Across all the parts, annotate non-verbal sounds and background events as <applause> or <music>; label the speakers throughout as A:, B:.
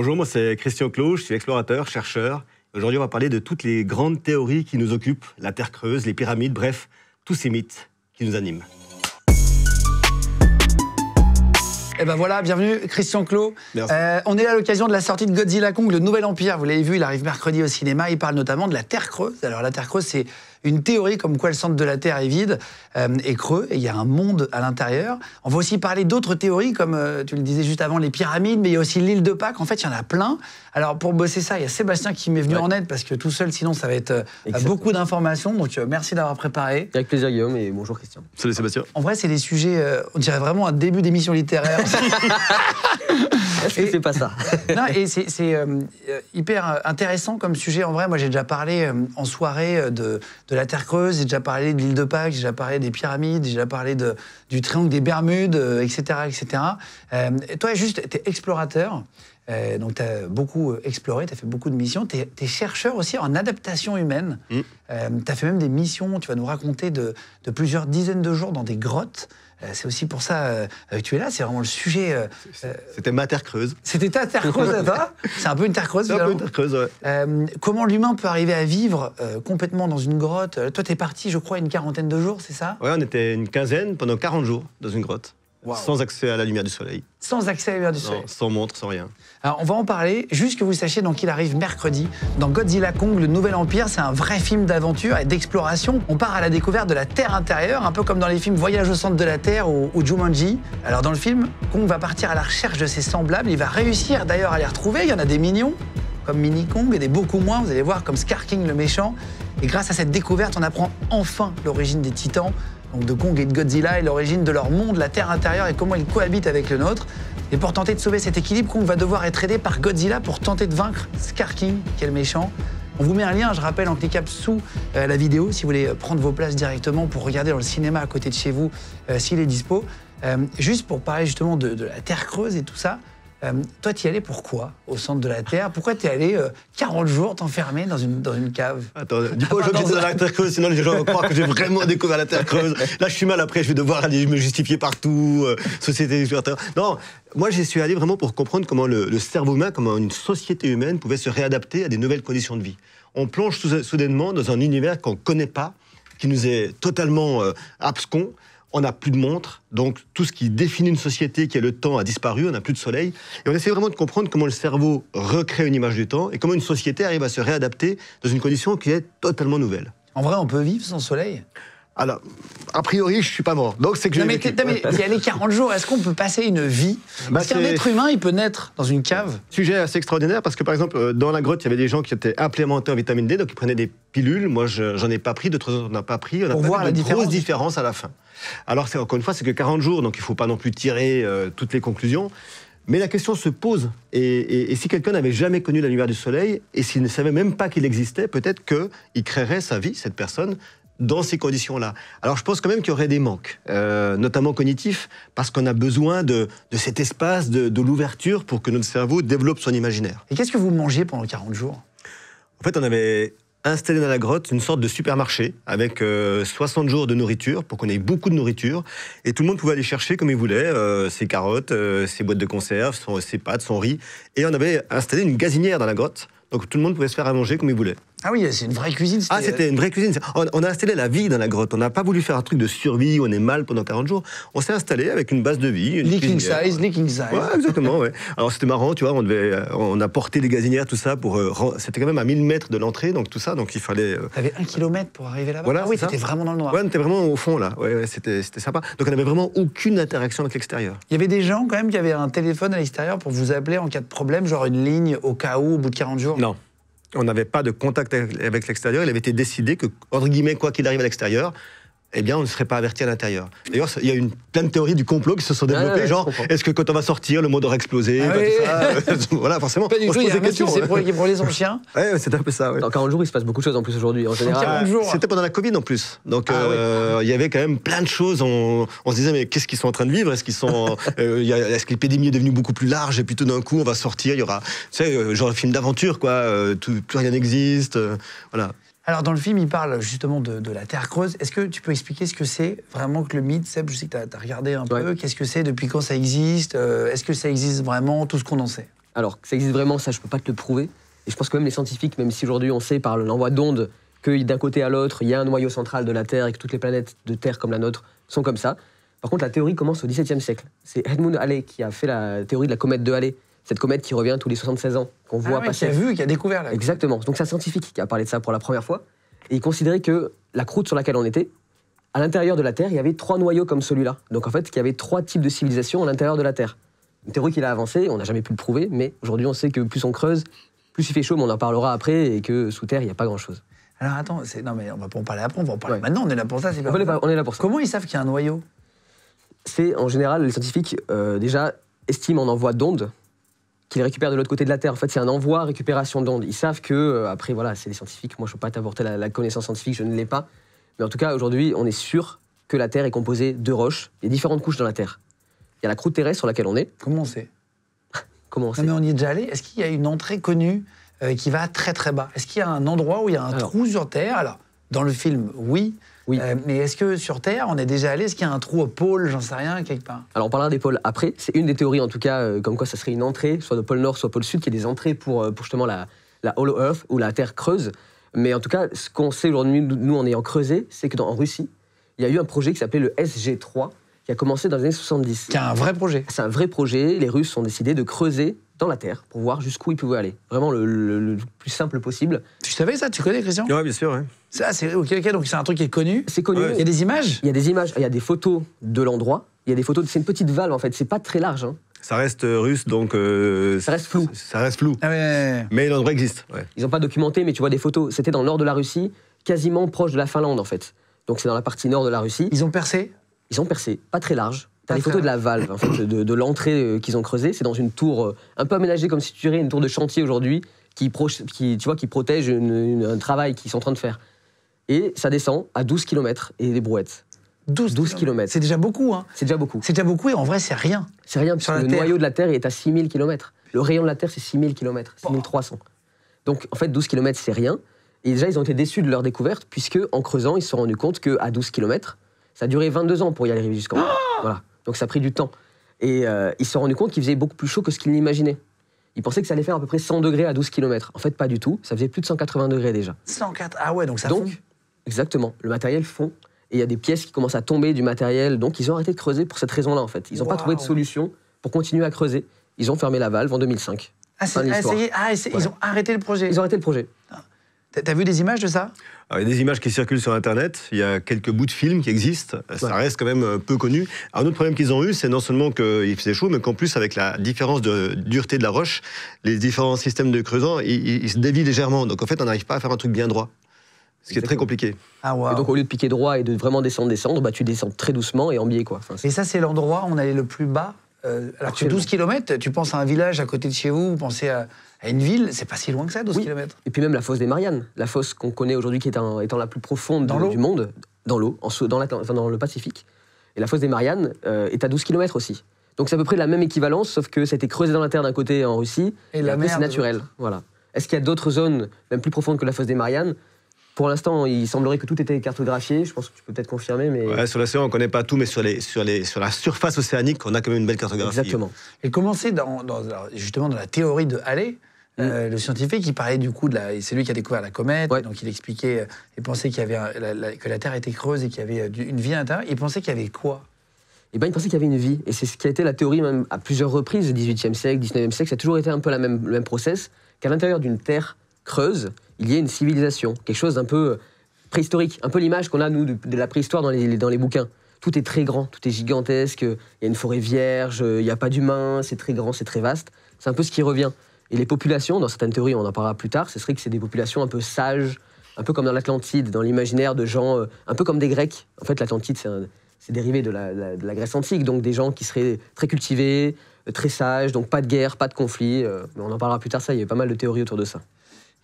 A: Bonjour, moi c'est Christian Cloche, je suis explorateur, chercheur. Aujourd'hui, on va parler de toutes les grandes théories qui nous occupent, la Terre creuse, les pyramides, bref, tous ces mythes qui nous animent.
B: Et eh ben voilà, bienvenue Christian Clot. Euh, on est là à l'occasion de la sortie de Godzilla Kong, le Nouvel Empire. Vous l'avez vu, il arrive mercredi au cinéma. Il parle notamment de la Terre creuse. Alors la Terre creuse, c'est une théorie comme quoi le centre de la Terre est vide, et euh, est creux, et il y a un monde à l'intérieur. On va aussi parler d'autres théories, comme euh, tu le disais juste avant, les pyramides, mais il y a aussi l'île de Pâques. En fait, il y en a plein. Alors, pour bosser ça, il y a Sébastien qui m'est venu en aide, parce que tout seul, sinon, ça va être euh, beaucoup d'informations. Donc, merci d'avoir préparé.
C: Avec plaisir, Guillaume, et bonjour, Christian. Salut, Sébastien.
B: En vrai, c'est des sujets, on dirait vraiment un début d'émission littéraire. <laughs> ce que c'est pas ça <laughs> Non, et c'est hyper intéressant comme sujet. En vrai, moi, j'ai déjà parlé en soirée de de la Terre Creuse, j'ai déjà parlé de l'île de Pâques, j'ai déjà parlé des pyramides, j'ai déjà parlé du triangle des Bermudes, etc. Euh, etc. Euh, toi, juste, tu es explorateur, euh, donc tu as beaucoup exploré, tu as fait beaucoup de missions, tu es, chercheur aussi en adaptation humaine, mm. tu as fait même des missions, tu vas nous raconter, de plusieurs dizaines de jours dans des grottes. Euh, c'est aussi pour ça euh, que tu es là. C'est vraiment le sujet. Euh, c'était ma terre creuse. C'était ta terre creuse toi <laughs> C'est un peu une terre creuse. comment l'humain peut arriver à vivre complètement dans une grotte Toi, tu es parti, je crois, une quarantaine de jours, c'est ça
A: Oui, on était une quinzaine pendant 40 jours dans une grotte. Sans accès à la lumière du soleil. Sans accès à la lumière du soleil. sans montre, sans rien.
B: Alors, on va en parler, juste que vous sachiez donc il arrive mercredi dans Godzilla Kong, le Nouvel Empire. C'est un vrai film d'aventure et d'exploration. On part à la découverte de la Terre intérieure, un peu comme dans les films Voyage au centre de la Terre ou, Jumanji. Alors dans le film, Kong va partir à la recherche de ses semblables. Il va réussir d'ailleurs à les retrouver. Il y en a des mignons comme Mini Kong, et des beaucoup moins, vous allez voir, comme Scar King le méchant. Et grâce à cette découverte, on apprend enfin l'origine des titans donc de Kong et de Godzilla, et l'origine de leur monde, la Terre intérieure et comment ils cohabitent avec le nôtre. Et pour tenter de sauver cet équilibre, Kong va devoir être aidé par Godzilla pour tenter de vaincre Scar quel méchant. On vous met un lien, je rappelle, en cliquable sous euh, la vidéo si vous voulez euh, prendre vos places directement pour regarder dans le cinéma à côté de chez vous euh, s'il est dispo. juste pour parler justement de la Terre creuse et tout ça, euh, toi, tu y allais pourquoi au centre de la Terre Pourquoi tu es allé 40 euh, jours t'enfermer dans une, dans une cave Attends, dis <laughs> pas je que dans la Terre creuse, sinon les gens vont croire que j'ai
A: vraiment découvert la Terre creuse. Là, je suis mal après, je vais devoir aller me justifier partout, euh, société Non, moi, j'y suis allé vraiment pour comprendre comment le, le, cerveau humain, comment une société humaine pouvait se réadapter à des nouvelles conditions de vie. On plonge soudainement dans un univers qu'on ne connaît pas, qui nous est totalement abscon on n'a plus de montre, donc tout ce qui définit une société qui est le temps a disparu, on n'a plus de soleil. Et on essaie vraiment de comprendre comment le cerveau recrée une image du temps et comment une société arrive à se réadapter dans une condition qui est totalement nouvelle.
B: En vrai, on peut vivre sans soleil alors,
A: a priori, je ne suis pas mort. Donc c'est que mais, il y a
B: les 40 jours, est-ce qu'on peut passer une vie bah, Parce qu'un être humain, il peut naître
A: dans une cave. Sujet assez extraordinaire parce que par exemple, euh, dans la grotte, il y avait des gens qui étaient implémentés en vitamine D, donc ils prenaient des pilules. Moi, j'en ai pas pris, d'autres on n'a pas pris. On a voir la différence. grosse différence à la fin. Alors encore une fois, c'est que 40 jours, donc il ne faut pas non plus tirer euh, toutes les conclusions. Mais la question se pose. Et, si quelqu'un n'avait jamais connu la lumière du Soleil, et s'il ne savait même pas qu'il existait, peut-être qu'il créerait sa vie, cette personne, dans ces conditions-là. Alors je pense quand même qu'il y aurait des manques, euh, notamment cognitifs, parce qu'on a besoin de, cet espace, de, l'ouverture pour que notre cerveau développe son imaginaire.
B: Et qu'est-ce que vous mangez pendant 40 jours
A: En fait, on avait installé dans la grotte une sorte de supermarché avec 60 euh, jours de nourriture pour qu'on ait beaucoup de nourriture et tout le monde pouvait aller chercher comme il voulait euh, ses carottes, ses boîtes de conserve, ses pâtes, son riz et on avait installé une gazinière dans la grotte donc tout le monde pouvait se faire à manger comme il voulait. Ah oui, c'est une vraie cuisine. Ah, c'était une vraie cuisine. On, a installé la vie dans la grotte. On n'a pas voulu faire un truc de survie, où on est mal pendant 40 jours. On s'est installé avec une base de vie. Leaking size, leaking size. Ouais, exactement, Alors c'était marrant, tu vois, on, devait, euh, on a porté des gazinières, tout ça, pour. Euh, c'était quand même à 1000 mètres de l'entrée, donc tout ça, donc il fallait. Euh... T'avais un kilomètre pour arriver là-bas voilà, ah oui, c'était vraiment dans le noir. Ouais, on était vraiment au fond, là. Ouais, ouais c'était sympa. Donc on n'avait vraiment aucune interaction avec l'extérieur.
B: Il y avait des gens, quand même, qui avaient un téléphone à l'extérieur pour vous appeler en cas de problème, genre une
A: ligne au cas où, au bout de 40 jours Non on n'avait pas de contact avec l'extérieur. Il avait été décidé que, entre guillemets, quoi qu'il arrive à l'extérieur, eh bien, on ne serait pas averti à l'intérieur. D'ailleurs, il y a une plein de théories du complot qui se sont développées, ah genre, est-ce que quand on va sortir, le monde aura explosé oui. ça, euh, <laughs> Voilà, forcément. Pas du on tout, pour, les anciens. <laughs> Ouais, c'est un peu ça. Dans 40 jours, il se passe beaucoup de choses en plus aujourd'hui. En c'était pendant la Covid en plus. Donc, ah euh, il y avait quand même plein de choses. On, se disait, mais qu'est-ce qu'ils sont en train de vivre Est-ce qu'ils sont <laughs> euh, Est-ce que l'épidémie est devenue beaucoup plus large Et puis tout d'un coup, on va sortir. Il y aura, tu sais, genre un film d'aventure, quoi. Tout, plus rien n'existe. voilà. Alors, dans le film, il
C: parle
B: justement de, la Terre creuse. Est-ce que tu peux expliquer ce que c'est vraiment que le mythe Seb, je sais que tu as, regardé un peu. Qu'est-ce que c'est Depuis quand ça existe euh, Est-ce que ça existe vraiment Tout ce qu'on en sait
C: Alors, que ça existe vraiment, ça, je peux pas te le prouver. Et je pense que même les scientifiques, même si aujourd'hui on sait par l'envoi d'ondes que d'un côté à l'autre, il y a un noyau central de la Terre et que toutes les planètes de Terre comme la nôtre sont comme ça. Par contre, la théorie commence au XVIIe siècle. C'est Edmund Halley qui a fait la théorie de la comète de Halley, cette comète qui revient tous les 76 ans, qu'on voit ah ouais, passer. Qui a vu, qu'il a découvert là. Exactement. Donc c'est un scientifique qui a parlé de ça pour la première fois. Et il considérait que la croûte sur laquelle on était, à l'intérieur de la Terre, il y avait trois noyaux comme celui-là. Donc en fait, il y avait trois types de civilisations à l'intérieur de la Terre. Une théorie qu'il a avancée, on n'a jamais pu le prouver, mais aujourd'hui on sait que plus on creuse, plus il fait chaud, mais on en parlera après, et que sous Terre, il n'y a pas grand-chose.
B: Alors attends, non
C: mais on va pas en parler après, on va en parler maintenant, on est là pour ça, c'est on, est là pour ça. Comment ils savent qu'il y a un noyau C'est en général, les scientifiques, euh, déjà, estiment en envoi d'ondes qu'ils récupèrent de l'autre côté de la Terre. En fait, c'est un envoi récupération d'ondes. Ils savent que, euh, après, voilà, c'est les scientifiques. Moi, je ne peux pas t'apporter la, connaissance scientifique, je ne l'ai pas. Mais en tout cas, aujourd'hui, on est sûr que la Terre est composée de roches. Il y a différentes couches dans la Terre. Il y a la croûte terrestre sur laquelle on est. Comment on sait <laughs> Comment on sait mais on y est déjà allé. Est-ce qu'il
B: y a une entrée connue euh, qui va très très bas Est-ce qu'il y a un endroit où il y a un trou sur Terre Alors, dans le film, oui. Oui. Euh, mais est-ce que sur Terre, on est déjà allé Est-ce qu'il y a un trou au pôle J'en sais rien, quelque part.
C: Alors on parlera des pôles après. C'est une des théories, en tout cas, euh, comme quoi ça serait une entrée, soit de pôle Nord, soit pôle Sud, qui est des entrées euh, pour, justement la, la, Hollow Earth ou la Terre creuse. Mais en tout cas, ce qu'on sait aujourd'hui, nous, en ayant creusé, c'est que dans, en Russie, il y a eu un projet qui s'appelait le SG3, qui a commencé dans les années 70. C'est un vrai projet. C'est un vrai projet. Les Russes ont décidé de creuser dans la Terre pour voir jusqu'où il pouvait aller. Vraiment le, plus simple possible. Tu savais ça Tu connais Christian Oui, bien sûr. Ça, c'est donc c'est un truc qui est connu. C'est connu. Il y a des images Il y a des images, il y a des photos de l'endroit. Il y a des photos. C'est une petite valve en fait. C'est pas très large. Hein.
A: Ça reste euh, russe, donc. Euh, ça reste flou. Ça reste
C: flou. Ah mais... l'endroit existe. Ils n'ont pas documenté, mais tu vois des photos. C'était dans le nord de la Russie, quasiment proche de la Finlande en fait. Donc c'est dans la partie nord de la Russie. Ils ont percé Ils ont percé, pas très large. T'as les photos de la valve, de, l'entrée euh, qu'ils ont creusée. C'est dans une tour euh, un peu aménagée comme si tu dirais une tour de chantier aujourd'hui qui, tu vois, qui protège un travail qu'ils sont en train de faire. Et ça descend à 12 km et des brouettes. 12, 12 km. C'est déjà beaucoup, hein C'est déjà beaucoup. C'est déjà beaucoup et en vrai, c'est rien. C'est rien, puisque le noyau de la Terre est à 6000 km. Le rayon de la Terre, c'est 6000 km, 6300. Donc, en fait, 12 km, c'est rien. Et déjà, ils ont été déçus de leur découverte, puisque en creusant, ils se sont rendus compte qu'à 12 km, ça a duré 22 ans pour y arriver jusqu'en. Oh <gasps> voilà. Donc ça a pris du temps. Et euh, ils se sont rendus compte qu'il faisait beaucoup plus chaud que ce qu'ils l'imaginaient. Ils pensaient que ça allait faire à peu près 100 degrés à 12 km. En fait, pas du tout. Ça faisait plus de 180 degrés déjà. 104 Ah ouais, donc ça donc, Exactement. Le matériel fond. Et il y a des pièces qui commencent à tomber du matériel. Donc ils ont arrêté de creuser pour cette raison-là, en fait. Ils n'ont pas trouvé de solution pour continuer à creuser. Ils ont fermé la valve en 2005. Ah, c'est
B: ah, ah, ils ont arrêté le projet. Ils ont arrêté le projet.
A: T'as vu des images de ça ah, Il y a des images qui circulent sur Internet, il y a quelques bouts de films qui existent, ça reste quand même euh, peu connu. un autre problème qu'ils ont eu, c'est non seulement qu'il faisait chaud, mais qu'en plus, avec la différence de dureté de la roche, les différents systèmes de creusant, ils, se dévient légèrement. Donc en fait, on n'arrive pas à faire un truc bien droit. Ce qui est très
C: compliqué. Ah, donc au lieu de piquer droit et de vraiment descendre, descendre, bah, tu descends très doucement et en biais. Quoi. et ça, c'est
B: l'endroit où on allait le plus bas alors euh, alors que 12 km, tu penses à un village à côté de chez vous, vous pensez à,
C: une ville, c'est pas si loin que ça, 12 km. Et puis même la fosse des Mariannes, la fosse qu'on connaît aujourd'hui qui est étant la plus profonde du monde, dans l'eau, dans, dans, le Pacifique. Et la fosse des Mariannes euh, est à 12 km aussi. Donc c'est à peu près la même équivalence, sauf que ça a été creusé dans la terre d'un côté en Russie, et, la c'est naturel. Voilà. Est-ce qu'il y a d'autres zones, même plus profondes que la fosse des Mariannes pour l'instant, il semblerait que tout était cartographié. Je pense que tu peux peut-être confirmer. Mais...
A: sur l'océan, on ne connaît pas tout, mais sur, les, sur, les, sur la surface océanique, on a quand même une belle cartographie. Exactement.
B: Et commencer dans, justement dans la théorie de Halley, euh, mm. le scientifique, il parlait du coup de la. C'est lui qui a découvert la comète, donc il expliquait et euh, pensait qu'il
C: y avait que la Terre était creuse et qu'il y avait euh, une vie à l'intérieur. Il pensait qu'il y avait quoi eh ben, il pensait qu'il y avait une vie. Et c'est ce qui a été la théorie même à plusieurs reprises, 18e siècle, 19e siècle. Ça a toujours été un peu la même, le même process, qu'à l'intérieur d'une Terre creuse, il y a une civilisation, quelque chose d'un peu euh, préhistorique, un peu l'image qu'on a, nous, de, la préhistoire dans les, dans les bouquins. Tout est très grand, tout est gigantesque, il y a une forêt vierge, euh, il n'y a pas d'humains, c'est très grand, c'est très vaste. C'est un peu ce qui revient. Et les populations, dans certaines théories, on en parlera plus tard, ce serait que c'est des populations un peu sages, un peu comme dans l'Atlantide, dans l'imaginaire de gens, euh, un peu comme des Grecs. En fait, l'Atlantide, c'est, dérivé de la, Grèce antique, donc des gens qui seraient très cultivés, très sages, donc pas de guerre, pas de conflit. on en parlera plus tard, ça, il y a pas mal de théories autour de ça.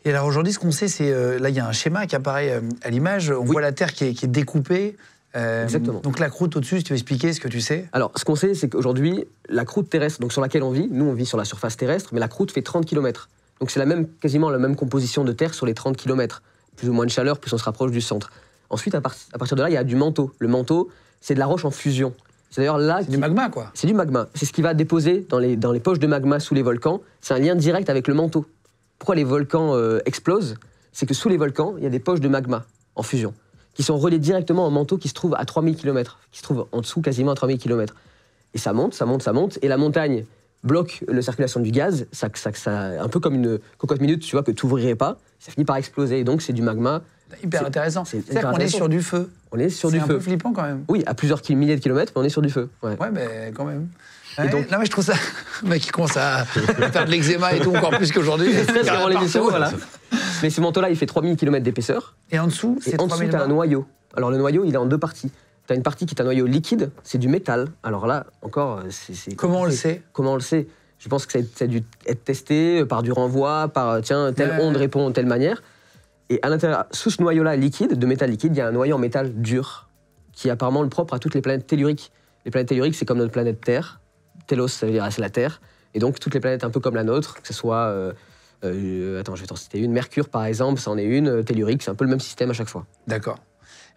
B: Et alors aujourd'hui, ce qu'on sait, c'est. Euh, là, il y a un schéma qui apparaît euh, à l'image. On voit la terre qui est, découpée. Euh, Exactement. Donc la croûte au-dessus, si tu veux expliquer ce que tu sais
C: Alors, ce qu'on sait, c'est qu'aujourd'hui, la croûte terrestre, donc sur laquelle on vit, nous on vit sur la surface terrestre, mais la croûte fait 30 km. Donc c'est la même, quasiment la même composition de terre sur les 30 km. Plus ou moins de chaleur, plus on se rapproche du centre. Ensuite, à, partir de là, il y a du manteau. Le manteau, c'est de la roche en fusion. C'est d'ailleurs là. C'est du magma, quoi. C'est du magma. C'est ce qui va déposer dans les, dans les poches de magma sous les volcans. C'est un lien direct avec le manteau pourquoi les volcans euh, explosent, c'est que sous les volcans, il y a des poches de magma en fusion, qui sont reliées directement au manteau qui se trouve à 3000 km, qui se trouve en dessous quasiment à 3000 km. Et ça monte, ça monte, ça monte, et la montagne bloque la circulation du gaz, ça, ça, ça, un peu comme une cocotte minute, tu vois, que tu n'ouvrirais pas, ça finit par exploser, donc c'est du magma. Bah, hyper intéressant. C'est à dire qu'on est sur du feu. On est sur du feu. un peu flippant quand même. Oui, à plusieurs milliers de kilomètres, mais on est sur du feu. ouais mais ben, quand même donc... Non, mais je trouve ça. <laughs> Le mec, qui commence à faire de l'eczéma et tout, encore plus qu'aujourd'hui. l'émission, voilà. Mais ce manteau-là, il fait 3000 km d'épaisseur. Et en dessous, c'est En dessous, t'as un noyau. Alors, le noyau, il est en deux parties. T'as une partie qui est un noyau liquide, c'est du métal. Alors là, encore, c'est. Comment on le sait Comment on le sait Je pense que ça a, dû être testé euh, par du renvoi, par euh, tiens, telle onde répond de telle manière. Et à l'intérieur, sous ce noyau-là liquide, de métal liquide, il y a un noyau en métal dur, qui est apparemment le propre à toutes les planètes telluriques. Les planètes telluriques, c'est comme notre planète Terre. Telos, ça veut dire c'est la Terre. Et donc toutes les planètes un peu comme la nôtre, que ce soit. Euh, euh, attends, je vais t'en citer une. Mercure, par exemple, en est une. Tellurique, c'est un peu le même système à chaque fois. D'accord.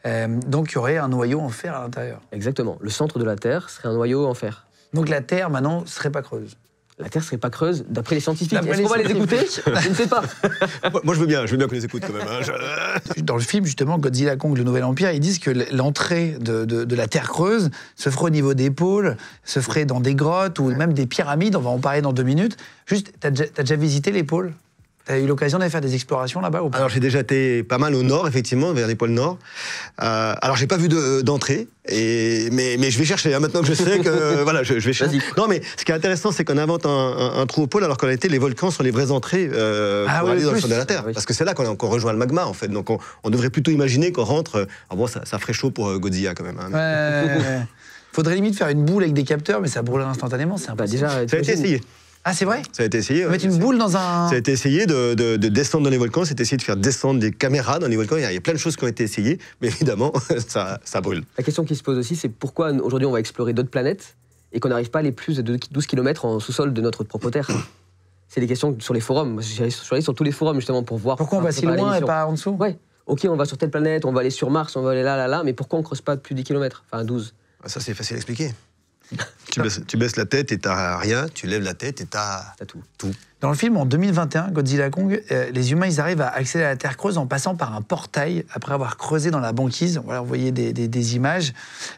C: Euh, donc il y aurait un noyau en fer à l'intérieur. Exactement. Le centre de la Terre serait un noyau en fer. Donc la Terre, maintenant, serait pas creuse la Terre serait pas creuse, d'après les scientifiques. Est-ce qu'on va les écouter Je ne
A: sais pas. <laughs> Moi, je veux bien, je veux qu'on les écoute quand
B: même. Hein. Dans le film, justement, Godzilla Kong, le Nouvel Empire, ils disent que l'entrée de, la Terre creuse se ferait au niveau des pôles, se ferait dans des grottes ou même des pyramides. On va en parler dans deux minutes. Juste, t'as as déjà visité les pôles
A: tu as eu l'occasion d'aller faire des explorations là-bas ou pas Alors j'ai déjà été pas mal au nord, effectivement, vers les pôles nord. Euh, alors j'ai pas vu euh, d'entrée, mais, je vais chercher. Hein, maintenant que je sais que <laughs> euh, voilà, je, vais Non, mais ce qui est intéressant, c'est qu'on invente un, trou au pôle alors qu'en été les volcans sont les vraies entrées ah pour aller dans le fond de la Terre, ah parce que c'est là qu'on rejoint le magma en fait. Donc on, devrait plutôt imaginer qu'on rentre. Alors ah bon, ça, ferait chaud pour Godzilla quand même. Hein. ouais, ouais,
B: <laughs> Faudrait limite faire une boule avec des capteurs, mais ça brûlerait instantanément. C'est bah, déjà. Ça a été essayé.
A: Ah, c'est vrai Ça a été essayé. Mettre une
B: boule dans un. Ça a
A: été essayé de, descendre dans les volcans, c'est essayé de faire descendre des caméras dans les volcans. Il y, a, plein de choses qui ont été essayées, mais évidemment, <laughs> ça, ça brûle. La question qui se pose aussi, c'est pourquoi aujourd'hui on va explorer d'autres planètes
C: et qu'on n'arrive pas à aller plus de 12 km en sous-sol de notre propre Terre C'est des questions sur les forums. Je suis allé sur tous les forums justement pour voir. Pourquoi on va si loin et pas en dessous Ouais. Ok, on va sur telle planète, on va aller sur Mars, on va aller là, là, là, mais pourquoi on ne creuse pas plus de 10 km Enfin, 12. Ah, ça, c'est facile à expliquer.
A: <laughs> tu, baisses, la tête et t'as rien, tu lèves la tête et t'as tout. tout.
C: Dans le film, en
B: 2021, Godzilla Kong, euh, les humains, arrivent à accéder à la Terre creuse en passant par un portail, après avoir creusé dans la banquise. Voilà, vous voyez des, images.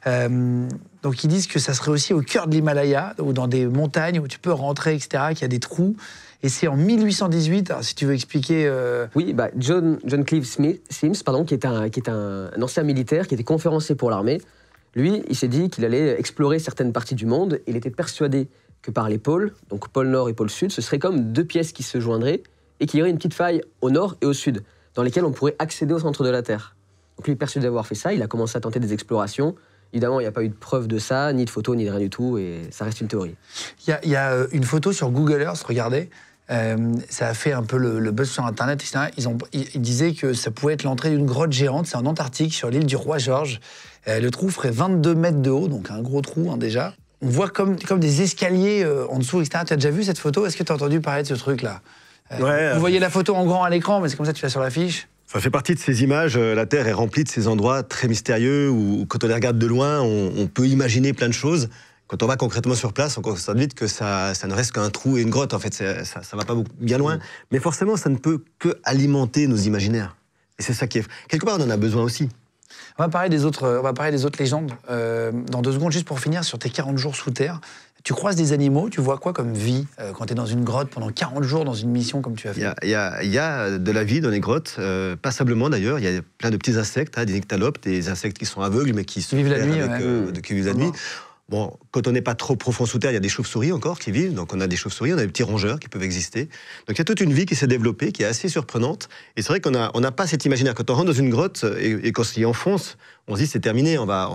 B: Euh, donc, ils disent que ça serait aussi au cœur de l'Himalaya, ou dans des montagnes où tu peux rentrer, etc., qu'il y a des trous. Et c'est en
C: 1818, si tu veux expliquer... Euh, oui, bah, John, John Cleve Smith, Sims, pardon, qui est, un, un ancien militaire, qui était conférencier pour l'armée, lui, il s'est dit qu'il allait explorer certaines parties du monde. Il était persuadé que par les pôles, donc pôle Nord et pôle Sud, ce serait comme deux pièces qui se joindraient et qu'il y aurait une petite faille au Nord et au Sud, dans lesquelles on pourrait accéder au centre de la Terre. Donc est persuadé d'avoir fait ça, il a commencé à tenter des explorations. Évidemment, il n'y a pas eu de preuve de ça, ni de photos, ni de rien du tout, et ça reste une théorie.
B: Il y, a, euh, une photo sur Google Earth, regardez, euh, ça a fait un peu le, buzz sur Internet, Ils, ils, disaient que ça pouvait être l'entrée d'une grotte géante, c'est en Antarctique, sur l'île du Roi George. Euh, le trou ferait 22 mètres de haut, donc un gros trou hein, déjà. On voit comme, comme des escaliers euh, en dessous, etc. Tu as déjà vu cette photo Est-ce que tu as entendu parler de ce truc-là euh, Vous voyez la photo en grand à l'écran, mais c'est comme ça que tu l'as sur l'affiche.
A: Ça fait partie de ces images. La Terre est remplie de ces endroits très mystérieux où, quand on les regarde de loin, on, peut imaginer plein de choses. Quand on va concrètement sur place, on constate vite que ça, ne reste qu'un trou et une grotte. En fait, ça ne va pas bien loin. Mm. Mais forcément, ça ne peut que alimenter nos imaginaires. Et c'est ça qui est. Quelque part, on en a besoin aussi.
B: On va parler des autres, va parler des autres légendes
A: euh, dans deux secondes, juste pour finir sur tes 40 jours
B: sous terre. Tu croises des animaux, tu vois quoi comme vie euh, quand tu es dans une grotte pendant 40 jours dans une mission comme tu as fait
A: Il y, a de la vie dans les grottes, euh, passablement d'ailleurs. Il y a plein de petits insectes, hein, des nectalopes des insectes qui sont aveugles mais qui, vivent la nuit. Avec, qui vivent la nuit. Bon, quand on n'est pas trop profond sous terre, il y a des chauves-souris encore qui vivent. Donc on a des chauves-souris, on a des petits rongeurs qui peuvent exister. Donc il y a toute une vie qui s'est développée, qui est assez surprenante. Et c'est vrai qu'on n'a pas cet imaginaire. Quand on rentre dans une grotte et, qu'on s'y enfonce, on se dit c'est terminé, on va,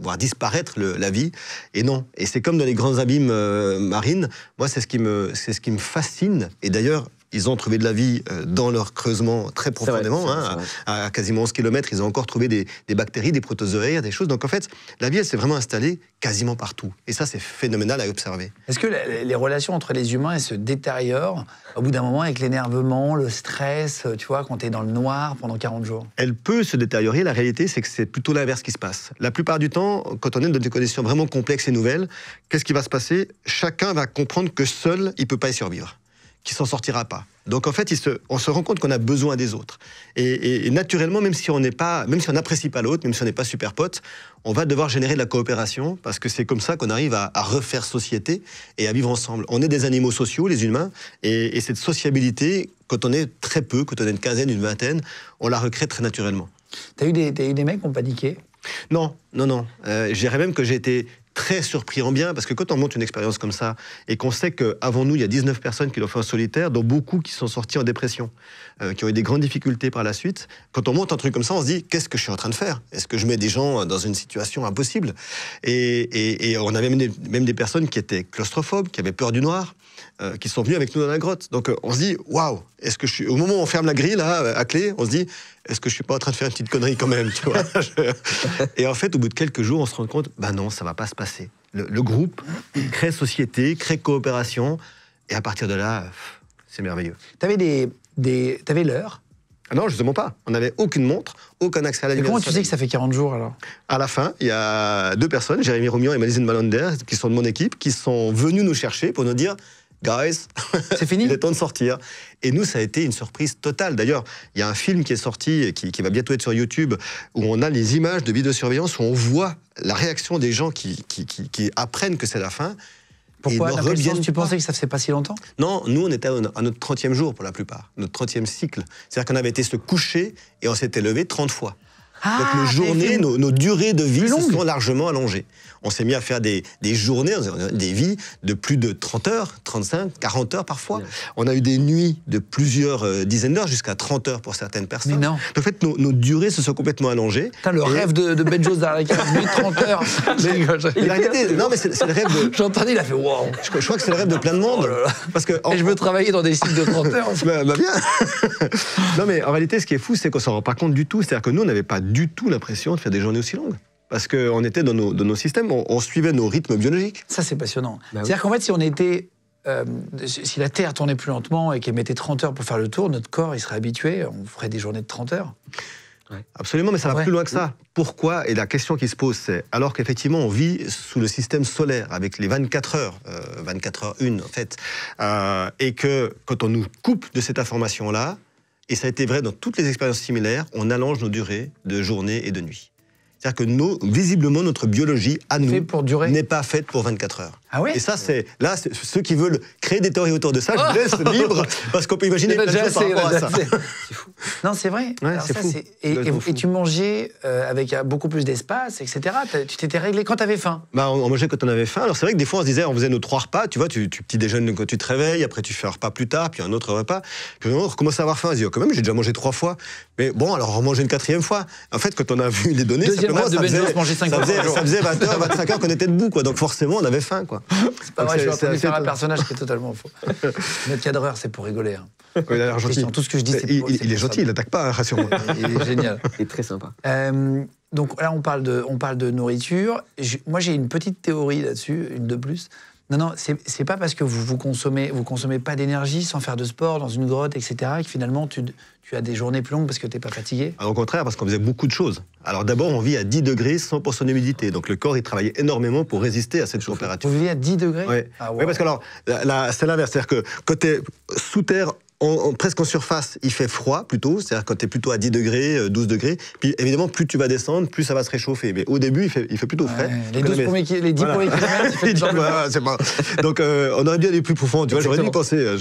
A: voir disparaître la vie. Et non. Et c'est comme dans les grands abîmes euh, marines. Moi, c'est ce, qui me, ce qui me fascine. Et d'ailleurs, ils ont trouvé de la vie euh, dans leur creusement très profondément, hein, à, quasiment 11 km. Ils ont encore trouvé des, bactéries, des protozoaires, des choses. Donc en fait, la vie, elle s'est vraiment installée quasiment partout. Et ça, c'est phénoménal à observer.
B: Est-ce que les relations entre les humains elles se détériorent au bout d'un moment avec l'énervement, le stress, euh, tu vois, quand tu es dans le noir pendant 40 jours
A: Elle peut se détériorer. La réalité, c'est que c'est plutôt l'inverse qui se passe. La plupart du temps, quand on est dans des conditions vraiment complexes et nouvelles, qu'est-ce qui va se passer Chacun va comprendre que seul, il ne peut pas y survivre qui s'en sortira pas. Donc en fait, on se rend compte qu'on a besoin des autres. Et, naturellement, même si on n'est pas, même si on n'apprécie pas l'autre, même si on n'est pas super pote, on va devoir générer de la coopération parce que c'est comme ça qu'on arrive à, refaire société et à vivre ensemble. On est des animaux sociaux, les humains, et, cette sociabilité, quand on est très peu, quand on est une quinzaine, une vingtaine, on la recrée très naturellement. T'as eu des,
B: as eu des mecs qui ont paniqué
A: non, non, non. Euh, même que j'ai été très surpris en bien, parce que quand on monte une expérience comme ça, et qu'on sait qu'avant nous, il y a 19 personnes qui l'ont fait en solitaire, dont beaucoup qui sont sortis en dépression, euh, qui ont eu des grandes difficultés par la suite, quand on monte un truc comme ça, on se dit, qu'est-ce que je suis en train de faire Est-ce que je mets des gens dans une situation impossible et, on avait même des personnes qui étaient claustrophobes, qui avaient peur du noir. Euh, qui sont venus avec nous dans la grotte. Donc euh, on se dit, waouh, est-ce que je suis. Au moment où on ferme la grille, là, euh, à clé, on se dit, est-ce que je suis pas en train de faire une petite connerie quand même, tu vois <laughs> Et en fait, au bout de quelques jours, on se rend compte, ben non, ça va pas se passer. Le, groupe crée société, crée coopération, et à partir de là, c'est merveilleux. T'avais des, avais l'heure ah non, justement pas. On n'avait aucune montre, aucun accès à la Et Comment tu
B: sais que ça fait 40 jours alors
A: À la fin, il y a deux personnes, Jérémy Romion et Madison Malander, qui sont de mon équipe, qui sont venus nous chercher pour nous dire guys, c'est fini. <laughs> il est temps de sortir. Et nous, ça a été une surprise totale. D'ailleurs, il y a un film qui est sorti, qui, qui, va bientôt être sur YouTube, où on a les images de vidéosurveillance, où on voit la réaction des gens qui, apprennent que c'est la fin. Pourquoi tu pensais
B: que ça ne faisait pas si longtemps
A: Non, nous, on était à notre 30e jour pour la plupart, notre 30e cycle. C'est-à-dire qu'on avait été se coucher et on s'était levé 30 fois.
B: Ah, Donc nos journées, nos,
A: nos, durées de vie se sont largement allongées on s'est mis à faire des, des journées, des vies de plus de 30 heures, 35, 40 heures parfois. On a eu des nuits de plusieurs euh, dizaines d'heures, jusqu'à 30 heures pour certaines personnes. En fait, nos, nos, durées se sont complètement allongées. le rêve de, de Ben Jose avec 30 heures. non, mais c'est le rêve de. J'entendais, il a fait waouh. Je, crois que c'est le rêve de plein de monde. Oh parce que, Et je veux travailler dans des cycles de 30 heures. bah, bien. <laughs> non, mais en réalité, ce qui est fou, c'est qu'on s'en rend pas compte du tout. C'est-à-dire que nous, on n'avait pas du tout l'impression de faire des journées aussi longues parce qu'on était dans nos, nos systèmes, on, suivait nos rythmes biologiques. Ça, c'est passionnant. Bah C'est-à-dire qu'en fait, si on était. Euh, si la Terre tournait plus lentement
B: et qu'elle mettait 30 heures pour faire le tour, notre corps, il serait habitué, on ferait des journées de 30 heures. Absolument, mais ça va plus loin que ça.
A: Pourquoi Et la question qui se pose, c'est alors qu'effectivement on vit sous le système solaire avec les 24 heures, 24 euh, heures 1 en fait, euh, et que quand on nous coupe de cette information-là, et ça a été vrai dans toutes les expériences similaires, on allonge nos durées de journée et de nuit. C'est-à-dire que visiblement, notre biologie à nous n'est pas faite pour 24 heures. Ah oui. Et ça, c'est là, ceux qui veulent créer des théories autour de ça, je oh laisse <laughs> libre parce qu'on peut imaginer ça. C'est fou.
B: Non, c'est vrai. Et, tu mangeais euh, avec euh, beaucoup plus d'espace, etc. Tu t'étais réglé quand avais faim.
A: Bah, on, mangeait quand on avait faim. Alors c'est vrai que des fois, on se disait, on faisait nos trois repas. Tu vois, tu, petit déjeunes quand tu te réveilles, après tu fais un repas plus tard, puis un autre repas. Puis on recommence à avoir faim. On se dit, oh, quand même, j'ai déjà mangé trois fois. Mais bon, alors remanger manger une quatrième fois. En fait, quand on a vu les données, ça, faisait, manger ça, faisait, ça, faisait, 20 heures, 25 h qu'on était debout, quoi. Donc forcément, on avait faim, quoi. <laughs> C'est pas vrai, je suis en de faire un
B: personnage qui est totalement faux. Notre <laughs> cadreur, c'est pour rigoler. Hein.
A: il est, gentil, il n'attaque pas, hein, rassure-moi. il est génial. <laughs> Il est très sympa.
B: Euh, donc là, on parle de, on parle de nourriture. moi, j'ai une petite théorie là-dessus, une de plus. Non, non, c'est pas parce que vous, vous consommez, vous consommez pas d'énergie sans faire de sport, dans une grotte, etc., que finalement tu, as des journées plus longues parce que tu n'es pas fatigué
A: ah, Au contraire, parce qu'on faisait beaucoup de choses. Alors d'abord, on vit à 10 degrés, 100% d'humidité. Donc le corps, il travaille énormément pour résister à cette température. Vous vivez à 10 degrés Oui, ah, parce que alors, c'est l'inverse. C'est-à-dire que côté sous terre, presque en surface, il fait froid plutôt, c'est-à-dire quand tu es plutôt à 10 degrés, 12 euh, degrés. Puis évidemment, plus tu vas descendre, plus ça va se réchauffer. Mais au début, il fait, plutôt frais. les, 12 premiers,
B: les 10 premiers
A: kilomètres, <laughs> Donc euh, on aurait dû aller plus profond, tu vois, j'aurais dû y penser. Euh,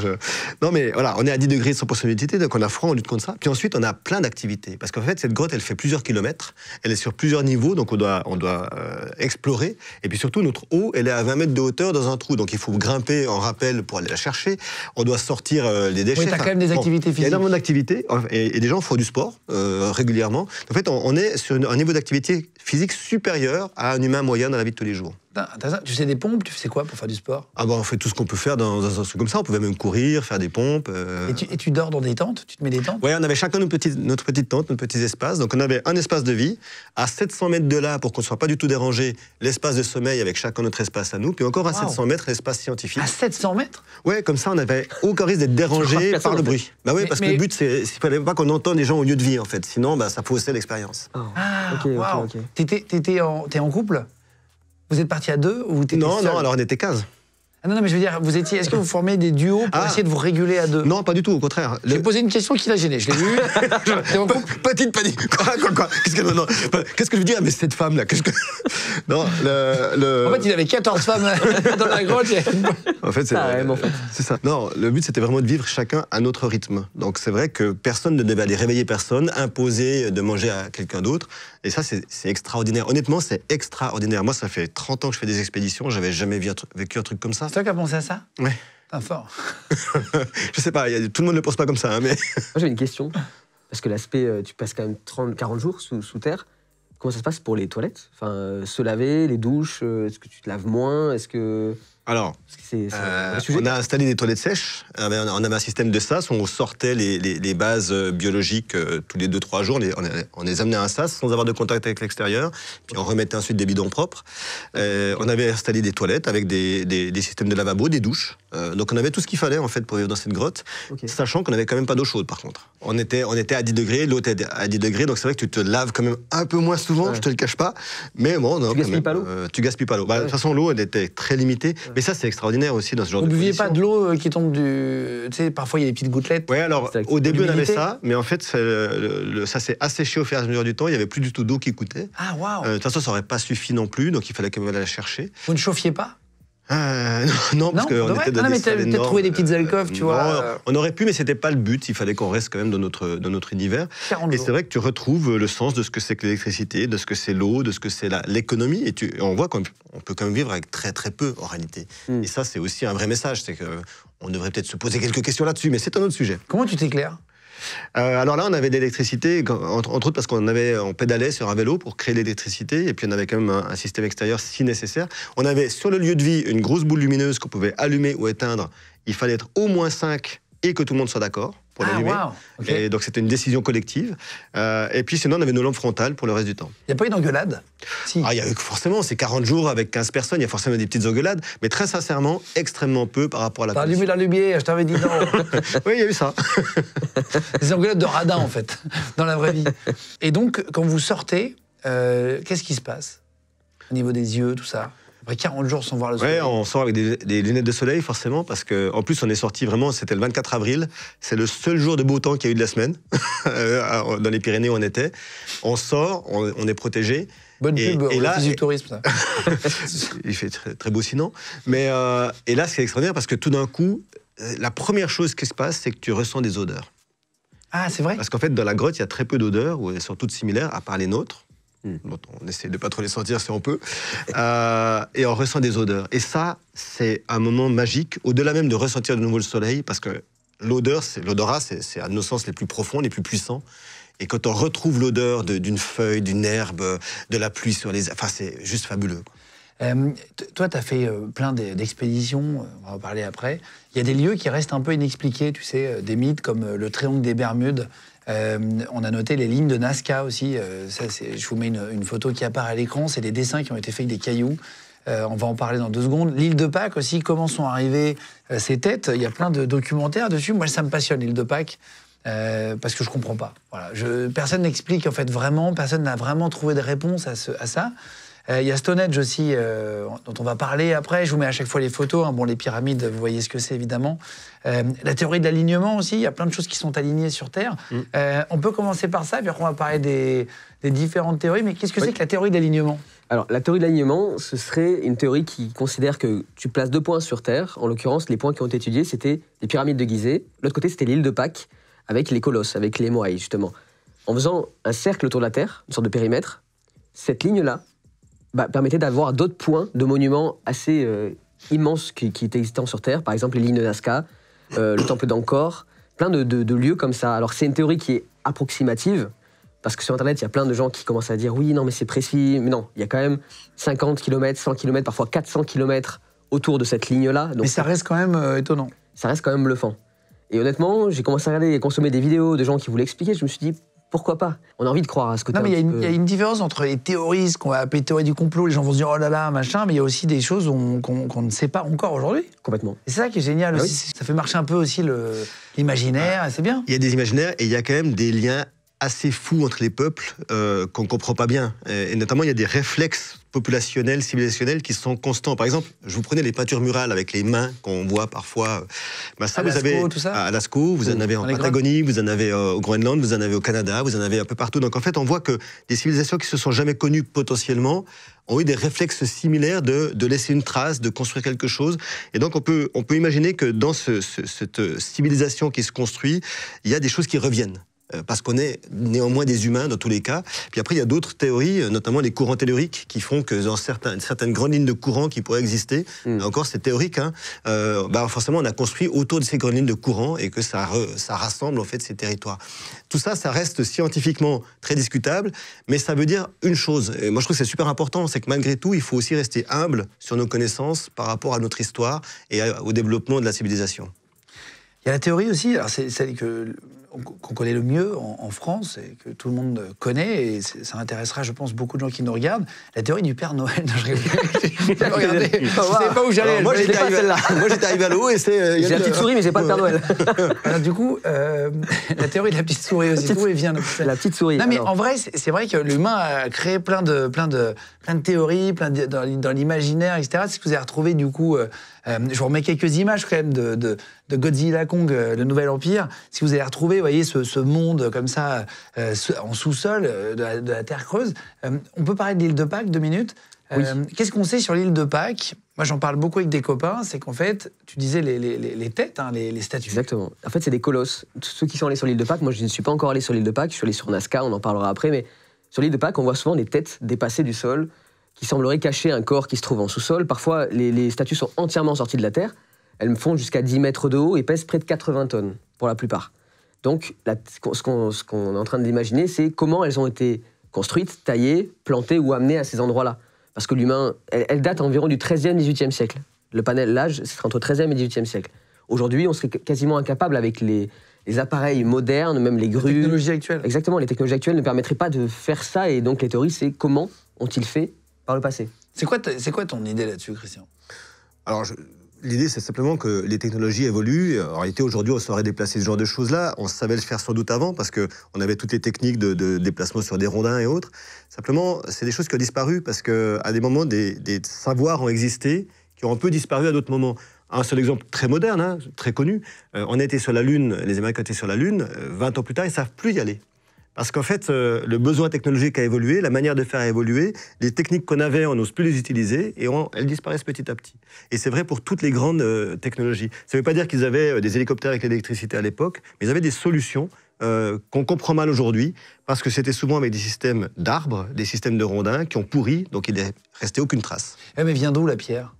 A: non mais voilà, on est à 10 degrés sans possibilité donc on a froid, on lutte contre ça. Puis ensuite, on a plein d'activités. Parce qu'en fait, cette grotte, elle fait plusieurs kilomètres, elle est sur plusieurs niveaux, donc on doit, on doit explorer. Et puis surtout, notre eau, elle est à 20 mètres de hauteur dans un trou, donc il faut grimper en rappel pour aller la chercher. On doit sortir les déchets tu quand même des activités physiques. Il y a énormément d'activités et, et, des gens font du sport euh, régulièrement. En fait, on, est sur un niveau d'activité physique supérieur à un humain moyen dans la vie de tous les jours. Tu sais des pompes, tu fais quoi pour faire du sport Ah bah, on fait tout ce qu'on peut faire dans, un truc comme ça, on pouvait même courir, faire des pompes. Euh.
B: Et, tu, dors dans des tentes Tu te mets des tentes
A: Oui, on avait chacun notre petite, notre petite tente, notre petit espace. Donc on avait un espace de vie à 700 mètres de là pour qu'on ne soit pas du tout dérangé, l'espace de sommeil avec chacun notre espace à nous, puis encore à 700 mètres l'espace scientifique. À 700 mètres Oui, comme ça on n'avait aucun risque d'être dérangé par le bruit. Bah oui, parce que le but c'est pas qu'on entende les gens au lieu de vie en fait, sinon bah, ça faussait l'expérience. Ah,
B: ok, ok, tu T'es en couple vous êtes parti à deux ou vous étiez Non, seul non, alors on était 15. Ah non, non, mais je veux dire, vous étiez, est-ce que vous formez des duos pour ah. essayer de vous réguler à deux Non, pas du tout, au
A: contraire. J'ai posé une question qui l'a gêné, je l'ai vu. <laughs> Petite panique. <laughs> Qu'est-ce que, non, Qu'est-ce que je veux dire ah, Mais cette femme-là, qu'est-ce que. <laughs> Non, le,
B: En fait, il avait 14 femmes dans la grotte.
A: en fait, c'est ah, C'est ça. Non, le but, c'était vraiment de vivre chacun à notre rythme. Donc, c'est vrai que personne ne devait aller réveiller personne, imposer de manger à quelqu'un d'autre. Et ça, c'est extraordinaire. Honnêtement, c'est extraordinaire. Moi, ça fait 30 ans que je fais des expéditions, j'avais jamais vécu un truc comme ça c'est toi qui as pensé à ça Ouais. pas fort. <laughs> je sais pas, tout le monde ne le pense pas comme ça. Hein, mais... Moi, j'ai une question. Parce que l'aspect, euh, tu passes quand même 30, 40 jours sous, sous terre.
C: Comment ça se passe pour les toilettes Enfin, euh, se laver, les douches euh, Est-ce que tu te laves moins Est-ce que.
A: Alors, euh, on a installé des toilettes sèches. On avait un système de SAS. On sortait les, bases euh, biologiques euh, tous les 2-3 jours. On les, amenait à un SAS sans avoir de contact avec l'extérieur. Puis on remettait ensuite des bidons propres. on avait installé des toilettes avec des, systèmes de lavabo, des douches. donc on avait tout ce qu'il fallait en fait pour vivre dans cette grotte, sachant qu'on n'avait quand même pas d'eau chaude par contre. On était, à 10 degrés, l'eau était à 10 degrés, donc c'est vrai que tu te laves quand même un peu moins souvent, je te le cache pas. Mais bon, non, tu, gaspilles tu gaspilles pas l'eau. Bah, de toute façon, l'eau elle était très limitée. Mais ça, c'est extraordinaire aussi dans ce genre Vous de
B: pas de l'eau euh, qui tombe du. Tu sais, parfois, il y a des petites gouttelettes. Oui, alors, au début, on avait ça,
A: mais en fait, ça s'est asséché au fur et à mesure du temps. Il n'y avait plus du tout d'eau qui coûtait. Ah, waouh euh, De toute façon, ça n'aurait pas suffi non plus, donc il fallait quand même aller la chercher. Vous ne chauffiez pas euh, <laughs> non, parce qu'on était dans peut-être trouvé des petites alcoves, tu euh, vois. On aurait pu, mais c'était pas le but. Il fallait qu'on reste quand même dans notre, dans notre univers. Et c'est vrai que tu retrouves le sens de ce que c'est que l'électricité, de ce que c'est l'eau, de ce que c'est l'économie. Et, on voit qu'on peut quand même vivre avec très très peu en réalité. Hmm. Et ça, c'est aussi un vrai message. C'est qu'on devrait peut-être se poser quelques questions là-dessus, mais c'est un autre sujet. Comment tu t'éclaires euh, alors là, on avait de l'électricité, entre, autres parce qu'on avait, on pédalait sur un vélo pour créer de l'électricité, et puis on avait quand même un, un, système extérieur si nécessaire. On avait sur le lieu de vie une grosse boule lumineuse qu'on pouvait allumer ou éteindre. Il fallait être au moins 5 et que tout le monde soit d'accord. Ah, et donc c'était une décision collective. Euh, et puis sinon, on avait nos lampes frontales pour le reste du temps. Il n'y a pas eu d'engueulade si. ah, y a eu, Forcément, c'est 40 jours avec 15 personnes, il y a forcément des petites engueulades, mais très sincèrement, extrêmement peu par rapport à la. T'as allumé la je t'avais
B: dit non. <laughs> oui, il y a eu ça. <laughs> des engueulades de radin en fait, dans la vraie vie. Et donc, quand vous sortez, euh, qu'est-ce qui se passe au niveau des yeux, tout ça après 40 jours sans voir le soleil.
A: on sort avec des, lunettes de soleil, forcément, parce qu'en plus, on est sorti vraiment, c'était le 24 avril. C'est le seul jour de beau temps qu'il y a eu de la semaine. <laughs> Euh, dans les Pyrénées, où on était. On sort, on, est protégé. Bonne et, pub, et là, du tourisme. <laughs> il fait très, beau sinon. Mais là, euh, et là, est extraordinaire parce que tout d'un coup, euh, la première chose qui se passe, c'est que tu ressens des odeurs. Ah, c'est vrai Parce qu'en fait, dans la grotte, il y a très peu d'odeurs, ou elles sont toutes similaires, à part les nôtres. Hmm. on essaie de pas trop les sentir si on peut, <laughs> euh, et on ressent des odeurs. Et ça, c'est un moment magique, au-delà même de ressentir de nouveau le soleil, parce que l'odeur, c'est, l'odorat, c'est, à nos sens les plus profonds, les plus puissants. Et quand on retrouve l'odeur d'une feuille, d'une herbe, de la pluie sur les... Enfin, c'est juste fabuleux. Euh, toi, tu as fait euh, plein
B: d'expéditions, on va en parler après. Il y a des lieux qui restent un peu inexpliqués, tu sais, des mythes comme le triangle des Bermudes, euh, on a noté les lignes de Nazca aussi. Euh, je vous mets une, photo qui apparaît à l'écran. C'est des dessins qui ont été faits avec des cailloux. Euh, on va en parler dans deux secondes. L'île de Pâques aussi, comment sont arrivées ces têtes Il y a plein de documentaires dessus. Moi, ça me passionne, l'île de Pâques. parce que je ne comprends pas. Voilà. personne n'explique en fait vraiment, personne n'a vraiment trouvé de réponse à ça. Euh, il y a Stonehenge aussi, euh, dont on va parler après. Je vous mets à chaque fois les photos. Hein. Bon, les pyramides, vous voyez ce que c'est évidemment. Euh, la théorie de l'alignement aussi, il y a plein de choses qui sont alignées sur Terre. Mm. on peut commencer par ça, puis qu'on on va parler des, différentes théories.
C: Mais qu'est-ce que c'est que la théorie d'alignement alors, la théorie de l'alignement, ce serait une théorie qui considère que tu places deux points sur Terre. En l'occurrence, les points qui ont été étudiés, c'était les pyramides de Gizeh. L'autre côté, c'était l'île de Pâques, avec les colosses, avec les moailles, justement. En faisant un cercle autour de la Terre, une sorte de périmètre, cette ligne-là, bah, permettait d'avoir d'autres points de monuments assez euh, immenses qui, qui, étaient existants sur Terre, par exemple les lignes de Nazca, euh, le temple d'Ankor, plein de, lieux comme ça. Alors c'est une théorie qui est approximative, parce que sur Internet, il y a plein de gens qui commencent à dire oui, non, mais c'est précis, mais non, il y a quand même 50 km, 100 km, parfois 400 km autour de cette ligne-là. Donc, mais ça reste quand même euh, étonnant. Ça reste quand même bluffant. Et honnêtement, j'ai commencé à regarder et consommer des vidéos de gens qui voulaient expliquer, je me suis dit, pourquoi pas On a envie de croire à ce côté. Non, mais il y, a une
B: différence entre les théories, qu'on va appeler théorie du complot, les gens vont se dire oh là là, machin, mais il y a aussi des choses qu'on ne sait pas encore aujourd'hui. Complètement. Et c'est ça qui est génial ah aussi. Ça fait marcher un peu aussi l'imaginaire, ah.
A: c'est bien. Il y a des imaginaires et il y a quand même des liens assez fou entre les peuples euh, qu'on ne comprend pas bien. Et, notamment, il y a des réflexes populationnels, civilisationnels qui sont constants. Par exemple, je vous prenais les peintures murales avec les mains qu'on voit parfois. Euh, ça, à vous avez tout ça à Lascaux, vous en avez en Patagonie, vous en avez euh, au Groenland, vous en avez au Canada, vous en avez un peu partout. Donc en fait, on voit que des civilisations qui se sont jamais connues potentiellement ont eu des réflexes similaires de, de, laisser une trace, de construire quelque chose. Et donc on peut, on peut imaginer que dans ce, cette civilisation qui se construit, il y a des choses qui reviennent. Euh, parce qu'on est néanmoins des humains dans tous les cas. Puis après, il y a d'autres théories, euh, notamment les courants telluriques, qui font que dans certains, certaines grandes lignes de courant qui pourraient exister, hmm. encore, c'est théorique, hein. euh, bah forcément, on a construit autour de ces grandes lignes de courant et que ça, ça rassemble en fait ces territoires. Tout ça, ça reste scientifiquement très discutable, mais ça veut dire une chose. Et moi, je trouve que c'est super important, c'est que malgré tout, il faut aussi rester humble sur nos connaissances par rapport à notre histoire et au développement de la civilisation. Il y a la théorie aussi, alors c'est celle
B: que qu'on connaît le mieux en, France et que tout le monde connaît, et ça intéressera, je pense, beaucoup de gens qui nous regardent, la théorie du Père Noël. <laughs> je ne <laughs> sais pas où j'allais. Moi, j'étais arrivé
A: à l'eau et c'est. Euh, J'ai la petite souris, mais n'ai pas de Père Noël. <laughs> du coup, euh,
B: la théorie de la petite souris aussi. vient La petite souris. Non, mais en vrai, c'est vrai que l'humain a créé plein de, plein de, plein de théories, plein dans, dans l'imaginaire, etc. C'est ce que vous avez retrouvé, du coup, euh, euh, je vous remets quelques images quand même de, Godzilla Kong, euh, le Nouvel Empire. Si vous allez retrouver, vous voyez, ce, monde comme ça, euh, en sous-sol de, la Terre creuse. on peut parler de l'île de Pâques, deux minutes. Qu'est-ce qu'on sait sur l'île de Pâques Moi, j'en parle beaucoup avec des copains. C'est qu'en fait, tu disais les, têtes, hein, les,
C: statues. Exactement. En fait, c'est des colosses. Ceux qui sont allés sur l'île de Pâques, moi, je ne suis pas encore allé sur l'île de Pâques. Je suis allé sur Nazca, on en parlera après. Mais sur l'île de Pâques, on voit souvent les têtes dépassées du sol qui semblerait cacher un corps qui se trouve en sous-sol. Parfois, les, statues sont entièrement sorties de la terre. Elles font jusqu'à 10 mètres de haut et pèsent près de 80 tonnes, pour la plupart. Donc, la, ce qu'on est en train d'imaginer, c'est comment elles ont été construites, taillées, plantées ou amenées à ces endroits-là. Parce que l'humain, elle, datent date environ du 13e, 18e siècle. Le panel, l'âge, c'est entre 13e et 18e siècle. Aujourd'hui, on serait quasiment incapable avec les, les appareils modernes, même les grues. Les technologies actuelles. Exactement, les technologies actuelles ne permettraient pas de faire ça. Et donc, les théories, c'est comment ont-ils fait
B: passé. C'est quoi, c'est quoi ton idée là-dessus, Christian
A: Alors, L'idée, c'est simplement que les technologies évoluent. En réalité, aujourd'hui, on saurait déplacer ce genre de choses-là. On savait le faire sans doute avant parce qu'on avait toutes les techniques de, déplacement sur des rondins et autres. Simplement, c'est des choses qui ont disparu parce qu'à des moments, des, savoirs ont existé qui ont un peu disparu à d'autres moments. Un seul exemple très moderne, hein, très connu. Euh, on était sur la Lune, les Américains étaient sur la Lune. 20 euh, ans plus tard, ils ne savent plus y aller. Parce qu'en fait, euh, le besoin technologique a évolué, la manière de faire a évolué, les techniques qu'on avait, on n'ose plus les utiliser et elles disparaissent petit à petit. Et c'est vrai pour toutes les grandes euh, technologies. Ça ne veut pas dire qu'ils avaient euh, des hélicoptères avec l'électricité à l'époque, mais ils avaient des solutions qu'on comprend mal aujourd'hui, parce que c'était souvent avec des systèmes d'arbres, des systèmes de rondins qui ont pourri, donc il n'est resté aucune trace. Eh, mais
B: vient d'où la pierre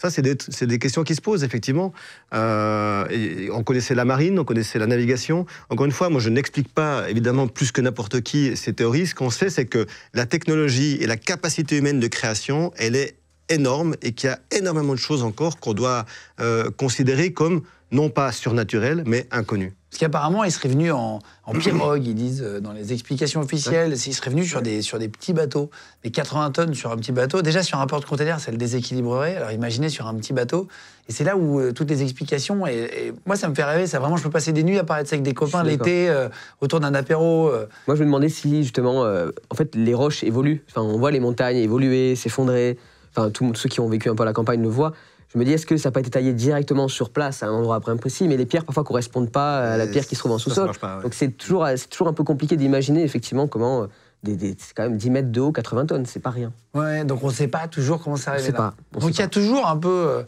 A: ça, c'est des, des, questions qui se posent, effectivement. Euh, on connaissait la marine, on connaissait la navigation. Encore une fois, moi, je n'explique pas, évidemment, plus que n'importe qui ces théories. Ce qu'on sait, c'est que la technologie et la capacité humaine de création, elle est énorme et qu'il y a énormément de choses encore qu'on doit euh, considérer comme non pas surnaturelles, mais inconnues. Parce
B: qu'apparemment, ils seraient venus en, pirogue, ils disent euh, dans les explications officielles,
A: ils seraient venus sur des, sur des
B: petits bateaux. Mais 80 tonnes sur un petit bateau, déjà sur un porte-container, ça le déséquilibrerait. Alors imaginez sur un petit bateau. Et c'est là où euh, toutes les explications, et, moi ça me fait rêver, ça vraiment, je peux passer des nuits à parler
C: avec des copains l'été, euh, autour d'un apéro. Moi je me demandais si justement, en fait, les roches évoluent. Enfin, on voit les montagnes évoluer, s'effondrer. Enfin, tous ceux qui ont vécu un peu la campagne le voient. Je me dis, est-ce que ça n'a pas été taillé directement sur place, à un endroit après précis Mais les pierres, parfois, correspondent pas à la pierre qui se trouve en sous-sol. Donc, c'est toujours, toujours un peu compliqué d'imaginer, effectivement, comment. Euh, c'est quand même 10 mètres de haut, 80 tonnes, c'est pas rien.
B: Ouais, donc on ne sait pas toujours comment ça arrive. Là. donc il y a toujours un peu, euh,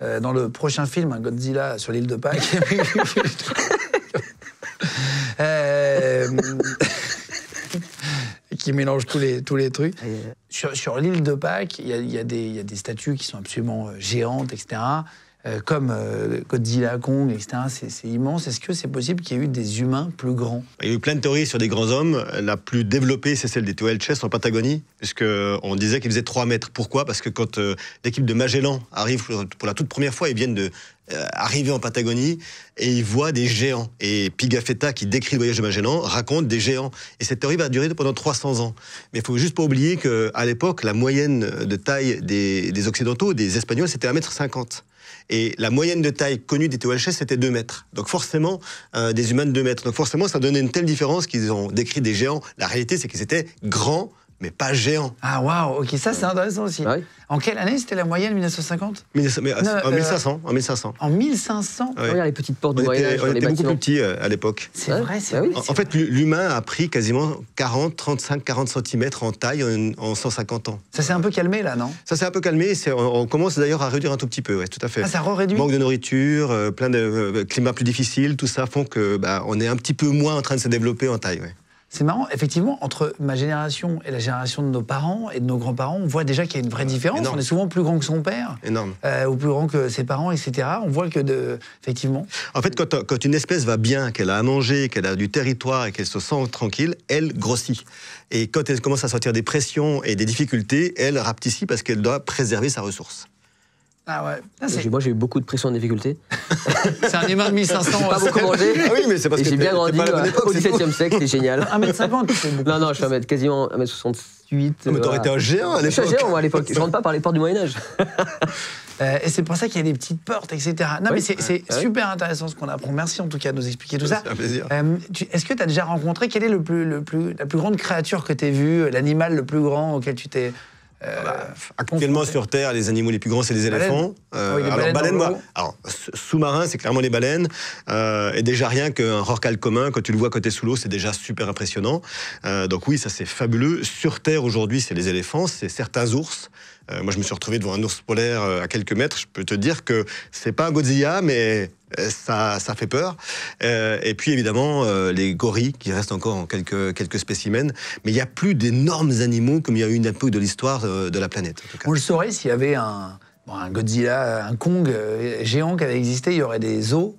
B: euh, dans le prochain film, Godzilla sur l'île de Pâques. <laughs> <laughs> qui mélange tous les, tous les trucs. Euh, sur, l'île de Pâques, il y a, des statues qui sont absolument euh, géantes, etc. Euh, comme Côte Godzilla, etc. C'est immense. Est-ce que c'est possible qu'il y ait eu des humains plus grands
A: Il y a eu plein de théories sur des grands hommes. La plus développée, c'est celle des Toelches en Patagonie, puisqu'on disait qu'ils faisaient 3 mètres. Pourquoi Parce que quand l'équipe de Magellan arrive pour la toute première fois, ils viennent de, euh, arrivé en Patagonie et il voit des géants. Et Pigafetta, qui décrit le voyage de Magellan, raconte des géants. Et cette théorie va durer pendant 300 ans. Mais il faut juste pas oublier qu'à l'époque, la moyenne de taille des, Occidentaux, des Espagnols, c'était 1m50. Et la moyenne de taille connue des TOHS, c'était 2 mètres. Donc forcément, euh, des humains de 2 mètres. Donc forcément, ça donnait une telle différence qu'ils ont décrit des géants. La réalité, c'est qu'ils étaient grands, mais pas géant. Ah waouh, ok, ça c'est intéressant aussi. Ah
B: en quelle année c'était la moyenne 1950
A: euh, en, 1500, euh, en 1500. En 1500 Regarde les petites portes de on était beaucoup plus petits euh, à l'époque. C'est vrai, c'est bah vrai. En, fait, l'humain a pris quasiment 40, 35, 40 cm en taille en, 150 ans. Ça s'est un peu calmé là, non Ça s'est un peu calmé. On, commence d'ailleurs à réduire un tout petit peu, ouais, tout à fait. Ah, ça réduit Manque de nourriture, plein de climat plus difficile, tout ça font que bah, on est un petit peu moins en train de se développer en taille. Ouais.
B: C'est marrant, effectivement, entre ma génération et la génération de nos parents et de nos grands-parents, on voit déjà qu'il y a une vraie différence. On est souvent plus grand que son père,
A: énorme. Euh,
B: ou plus grand que ses parents, etc. On voit que, de... effectivement.
A: En fait, quand, une espèce va bien, qu'elle a à manger, qu'elle a du territoire et qu'elle se sent tranquille, elle grossit. Et quand elle commence à sortir des pressions et des difficultés, elle rapetit parce qu'elle doit préserver sa ressource. Ah
C: ouais. moi, j'ai eu beaucoup de pression en difficulté. <laughs>
A: C'est un humain de 1500. J'ai pas beaucoup mangé. Ah oui, mais
B: c'est parce que J'ai bien grandi pas à la bonne au 17 e
C: siècle, c'est génial. 1m50, Non, non, je suis 1 quasiment 1m68. Mais ah, mais t'aurais euh, été un géant à Je suis l'époque. géant, moi, à l'époque. Je rentre pas par les portes du Moyen-Âge. <laughs> Euh,
B: et c'est pour ça qu'il y a des petites portes, etc. Non, mais c'est ah, super intéressant ce qu'on apprend. Merci en tout cas de nous expliquer tout ça. C'est un plaisir. Euh, est-ce que tu as déjà rencontré quelle est le plus, le plus, la plus grande créature que tu vue, l'animal le plus grand auquel tu t'es
A: euh, actuellement sur Terre, les animaux les plus grands, c'est les éléphants. Ah euh, alors, sous-marin, c'est clairement les baleines. Euh, et déjà rien qu'un rorcal commun, quand tu le vois côté sous l'eau, c'est déjà super impressionnant. donc oui, ça c'est fabuleux. Sur Terre aujourd'hui, c'est les éléphants, c'est certains ours. moi, je me suis retrouvé devant un ours polaire à quelques mètres. Je peux te dire que c'est pas un Godzilla, mais euh, ça, ça fait peur. Euh, et puis évidemment, euh, les gorilles, qui restent encore en quelques, quelques spécimens. Mais il n'y a plus d'énormes animaux comme il y a eu une époque de l'histoire de, la planète. On le saurait s'il y avait un, un Godzilla,
B: un Kong euh, géant qui avait existé, il y aurait des os,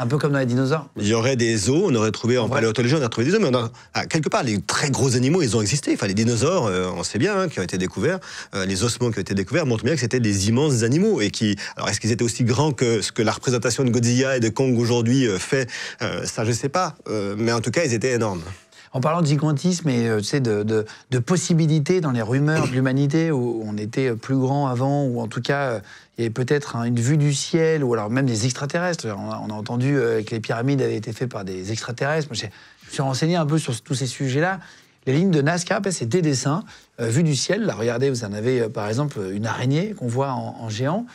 B: un peu comme dans les dinosaures.
A: Il y aurait des os, on aurait trouvé, en, paléontologie, on a trouvé des os, mais on a, ah, quelque part, les très gros animaux, ils ont existé. Enfin, les dinosaures, euh, on sait bien, hein, qui ont été découverts, euh, les ossements qui ont été découverts montrent bien que c'était des immenses animaux. Et qui, alors, est-ce qu'ils étaient aussi grands que ce que la représentation de Godzilla et de Kong aujourd'hui fait Ça, je ne sais pas. mais en tout cas, ils étaient énormes.
B: En parlant de gigantisme et euh, tu de, possibilités dans les rumeurs de l'humanité, où on était plus grand avant, ou en tout cas, euh, il y avait peut-être hein, une vue du ciel, ou alors même des extraterrestres. On a, entendu euh, que les pyramides avaient été faites par des extraterrestres. Moi, je me suis renseigné un peu sur tous ces sujets-là. Les lignes de Nazca, c'est des dessins euh, vus du ciel. Là, regardez, vous en avez euh, par exemple euh, une araignée qu'on voit en, géant.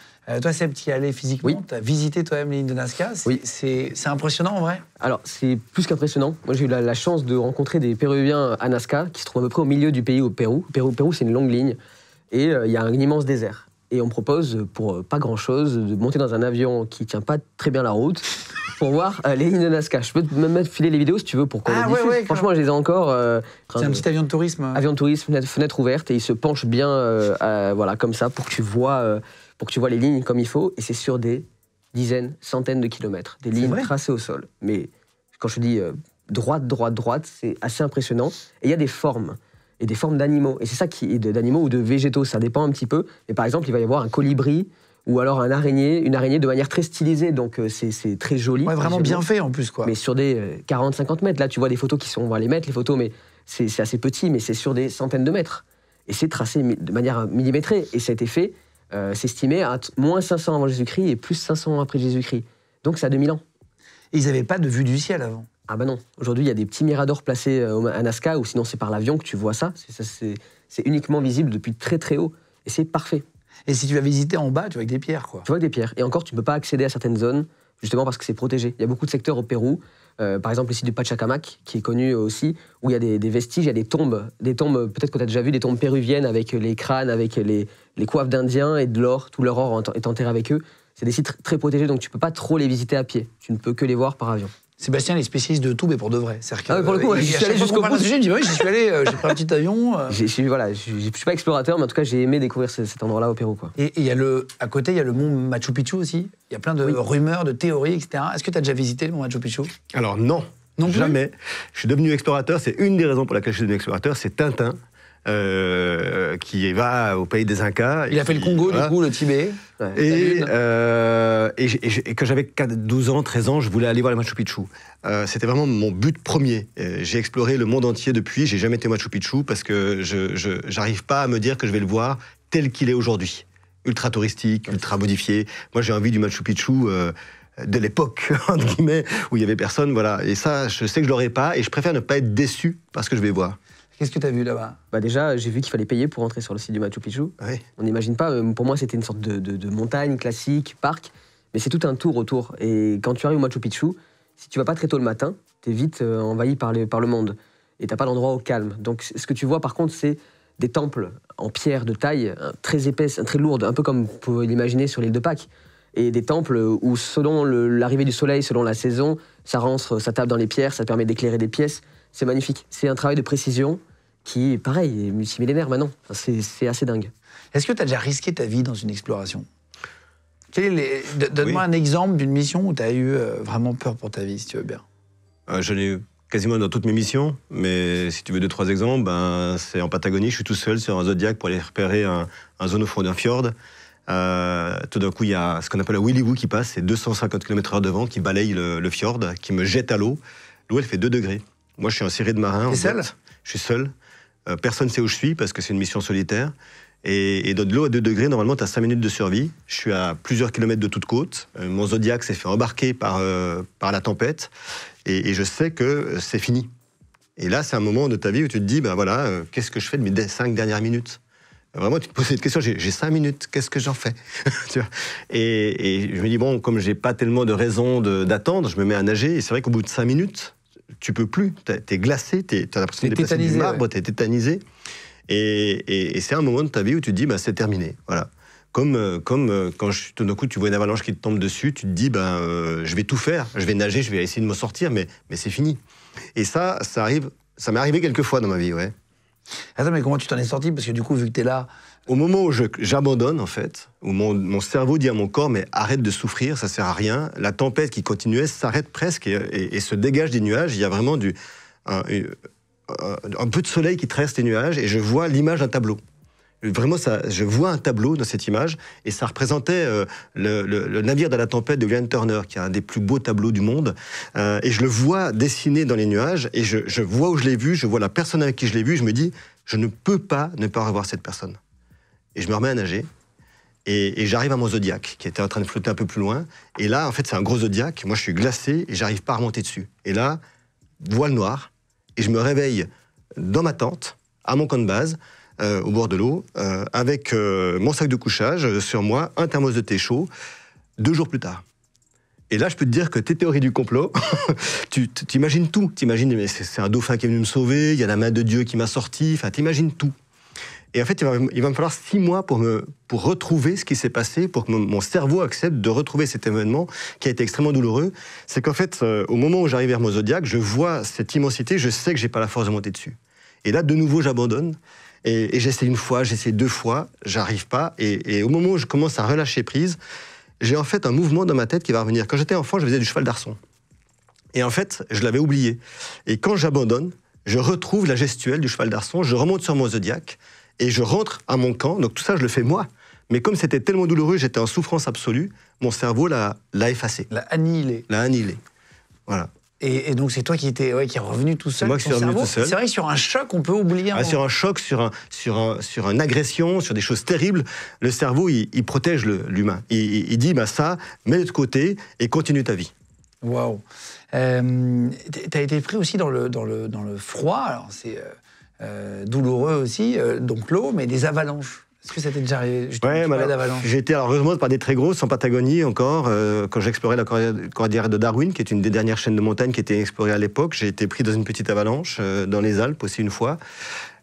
C: toi, Seb, tu y aller physiquement, oui. tu as visité toi-même les lignes de Nazca. oui. c'est, impressionnant en vrai Alors, c'est plus qu'impressionnant. Moi, j'ai eu la, chance de rencontrer des Péruviens à Nazca, qui se trouvent à peu près au milieu du pays, au Pérou. Pérou, Pérou c'est une longue ligne. Et il y a un immense désert. Et on propose, pour pas grand-chose, de monter dans un avion qui tient pas très bien la route, pour voir euh, les lignes de Nazca. Je peux même filer les vidéos si tu veux pour qu'on ah les Franchement, je les ai encore. Euh, c'est un petit avion de tourisme. Hein. Avion de tourisme, fenêtre, ouverte, et il se penche bien, euh, voilà, comme ça, pour que tu vois, pour que tu vois les lignes comme il faut. Et c'est sur des dizaines, centaines de kilomètres, des lignes tracées au sol. Mais quand je dis droite, droite, droite, c'est assez impressionnant. Et il y a des formes et des formes d'animaux. Et c'est ça qui est d'animaux ou de végétaux, ça dépend un petit peu. Mais par exemple, il va y avoir un colibri ou alors un araignée, une araignée de manière très stylisée, donc euh, c'est très joli. vraiment bien fait en plus quoi. Mais sur des 40-50 euh, mètres, là tu vois des photos qui sont, on va les mettre les photos, mais c'est assez petit, mais c'est sur des centaines de mètres. Et c'est tracé de manière millimétrée, et cet effet s'est estimé à moins 500 avant Jésus-Christ et plus 500 après Jésus-Christ. Donc c'est à 2000 ans. Et ils n'avaient pas de vue du ciel avant Ah ben non, aujourd'hui il y a des petits miradors placés euh, à Nazca, ou sinon c'est par l'avion que tu vois ça, c'est uniquement visible depuis très très haut, et c'est parfait. Et si tu vas visiter en bas, tu vois que des pierres, Tu vois des pierres. Et encore, tu ne peux pas accéder à certaines zones, justement parce que c'est protégé. Il y a beaucoup de secteurs au Pérou, euh, par exemple le site du Pachacamac, qui est connu euh, aussi, où il y a des, vestiges, il y a des tombes, des tombes, peut-être que tu as déjà vu, des tombes péruviennes avec les crânes, avec les, les coiffes d'Indiens et de l'or, tout leur or est enterré avec eux. C'est des sites très protégés, donc tu ne peux pas trop les visiter à pied. Tu ne peux que les voir par avion. Sébastien, il est spécialiste de tout, mais pour de vrai. Que, ah pour le coup, euh, j'y suis allé jusqu'au bout. J'ai dit « j'y suis allé, j'ai pris un petit avion. Euh. Je Je suis pas explorateur, mais en tout cas, j'ai aimé découvrir cet endroit-là au Pérou. Quoi. Et, il y a le, à côté, il y a le mont
B: Machu Picchu aussi. Il y a plein de rumeurs, de théories, etc. Est-ce que tu as déjà visité le mont Machu Picchu
A: Alors, non. Jamais. Je suis devenu explorateur. C'est une des raisons pour laquelle je suis devenu explorateur. C'est Tintin euh, qui va au pays des Incas. Il a fait le Congo, du coup, le Tibet. Euh, et, que j'avais 12 ans, 13 ans, je voulais aller voir le Machu Picchu. Euh, c'était vraiment mon but premier. J'ai exploré le monde entier depuis, j'ai jamais été au Machu Picchu parce que je n'arrive pas à me dire que je vais le voir tel qu'il est aujourd'hui. Ultra touristique, ultra modifié. Moi, j'ai envie du Machu Picchu de l'époque, <laughs> entre guillemets, où il y avait personne, voilà. Et ça, je sais que je l'aurai pas, et je préfère ne pas être déçu parce que je vais voir.
C: Qu'est-ce que tu as vu là-bas bah Déjà, j'ai vu qu'il fallait payer pour entrer sur le site du Machu Picchu. On n'imagine pas, euh, pour moi c'était une sorte de, montagne classique, parc, mais c'est tout un tour autour. Et quand tu arrives au Machu Picchu, si tu vas pas très tôt le matin, tu es vite euh, envahi par, par le monde. Et t'as pas d'endroit au calme. Donc ce que tu vois par contre, c'est des temples en pierre de taille très épaisse, très lourde, un peu comme vous pouvez l'imaginer sur l'île de Pâques. Et des temples où, selon l'arrivée du soleil, selon la saison, ça rentre, ça tape dans les pierres, ça permet d'éclairer des pièces. C'est magnifique. C'est un travail de précision qui, pareil, est multimillénaire maintenant. C'est assez dingue. Est-ce que tu as déjà risqué ta vie dans une exploration
B: Donne-moi un exemple d'une mission où tu as eu euh, vraiment peur pour ta vie, si tu veux bien.
A: Euh, J'en ai eu quasiment dans toutes mes missions, mais si tu veux deux, trois exemples, ben, c'est en Patagonie, je suis tout seul sur un Zodiac pour aller repérer un, un zone au fond d'un fjord. Euh, tout d'un coup, il y a ce qu'on appelle un Willy Woo qui passe, c'est 250 km/h de vent qui balaye le, fjord, qui me jette à l'eau. L'eau, elle fait 2 degrés. Moi, je suis un série de marins. es seul Je suis seul. Euh, personne ne sait où je suis parce que c'est une mission solitaire. Et, et de l'eau à 2 degrés, normalement, tu as 5 minutes de survie. Je suis à plusieurs kilomètres de toute côte. Euh, mon Zodiac s'est fait embarquer par, euh, par la tempête. Et, je sais que c'est fini. Et là, c'est un moment de ta vie où tu te dis, ben voilà, qu'est-ce que je fais de mes 5 dernières minutes Vraiment, tu te poses cette question, j'ai 5 minutes, qu'est-ce que j'en fais <laughs> et, je me dis, bon, comme je n'ai pas tellement de raison d'attendre, je me mets à nager. Et c'est vrai qu'au bout de 5 minutes, tu peux plus. es glacé, tu as l'impression d'être tétanisé, du marbre, tétanisé. Et, c'est un moment de ta vie où tu te dis, bah, c'est terminé. Voilà. Comme, euh, comme euh, quand je, tout d'un coup tu vois une avalanche qui te tombe dessus, tu te dis, bah, euh, je vais tout faire, je vais nager, je vais essayer de m'en sortir, mais, mais c'est fini. Et ça, ça, ça m'est arrivé quelques fois dans ma vie, ouais. Attends, mais comment tu t'en es sorti Parce que du coup, vu que es là, au moment où j'abandonne, en fait, où mon, mon, cerveau dit à mon corps, mais arrête de souffrir, ça sert à rien, la tempête qui continuait s'arrête presque et, se dégage des nuages. Il y a vraiment du, un, peu de soleil qui traverse les nuages et je vois l'image d'un tableau vraiment, ça, je vois un tableau dans cette image, et ça représentait euh, le, le, navire de la tempête de William Turner, qui est un des plus beaux tableaux du monde. Euh, et je le vois dessiné dans les nuages, et je, je vois où je l'ai vu, je vois la personne avec qui je l'ai vu, je me dis, je ne peux pas ne pas revoir cette personne et je me remets à nager. Et, j'arrive à mon Zodiac, qui était en train de flotter un peu plus loin. Et là, en fait, c'est un gros Zodiac. Moi, je suis glacé et j'arrive pas à remonter dessus. Et là, voile noire. Et je me réveille dans ma tente, à mon camp de base, euh, au bord de l'eau, euh, avec euh, mon sac de couchage sur moi, un thermos de thé chaud, deux jours plus tard. Et là, je peux te dire que tes théories du complot, <laughs> tu t'imagines tout. T'imagines, mais c'est un dauphin qui est venu me sauver, il y a la main de Dieu qui m'a sorti, enfin, imagines tout. Et en fait, il va, me falloir six mois pour, me, pour retrouver ce qui s'est passé, pour que mon, cerveau accepte de retrouver cet événement qui a été extrêmement douloureux. C'est qu'en fait, euh, au moment où j'arrive vers mon zodiaque, je vois cette immensité, je sais que j'ai pas la force de monter dessus. Et là, de nouveau, j'abandonne. Et, j'essaie une fois, j'essaie deux fois, j'arrive pas. Et, et, au moment où je commence à relâcher prise, j'ai en fait un mouvement dans ma tête qui va revenir. Quand j'étais enfant, je faisais du cheval d'arçon. Et en fait, je l'avais oublié. Et quand j'abandonne, je retrouve la gestuelle du cheval d'arçon, je remonte sur mon zodiaque, et je rentre à mon camp. Donc tout ça, je le fais moi. Mais comme c'était tellement douloureux, j'étais en souffrance absolue, mon cerveau l'a, effacé. L'a annihilé. L'a annihilé. Voilà. Et, donc c'est toi qui étais, qui est revenu tout seul. C'est moi qui suis revenu tout seul. C'est vrai
B: que sur un choc, on peut oublier. Ah, sur un
A: choc, sur un, sur sur une agression, sur des choses terribles, le cerveau il, protège l'humain. Il, dit bah ça, mets de côté et continue ta vie.
B: Waouh. Euh, tu as été pris aussi dans le dans le dans le froid. Alors c'est euh, euh, douloureux aussi, euh, donc l'eau, mais des avalanches. Est-ce que ça t'est déjà arrivé
A: J'ai été heureusement par des très grosses en Patagonie encore. Euh, quand j'explorais la cordillère de Darwin, qui est une des dernières chaînes de montagnes qui était explorée à l'époque, j'ai été pris dans une petite avalanche dans les Alpes aussi une fois.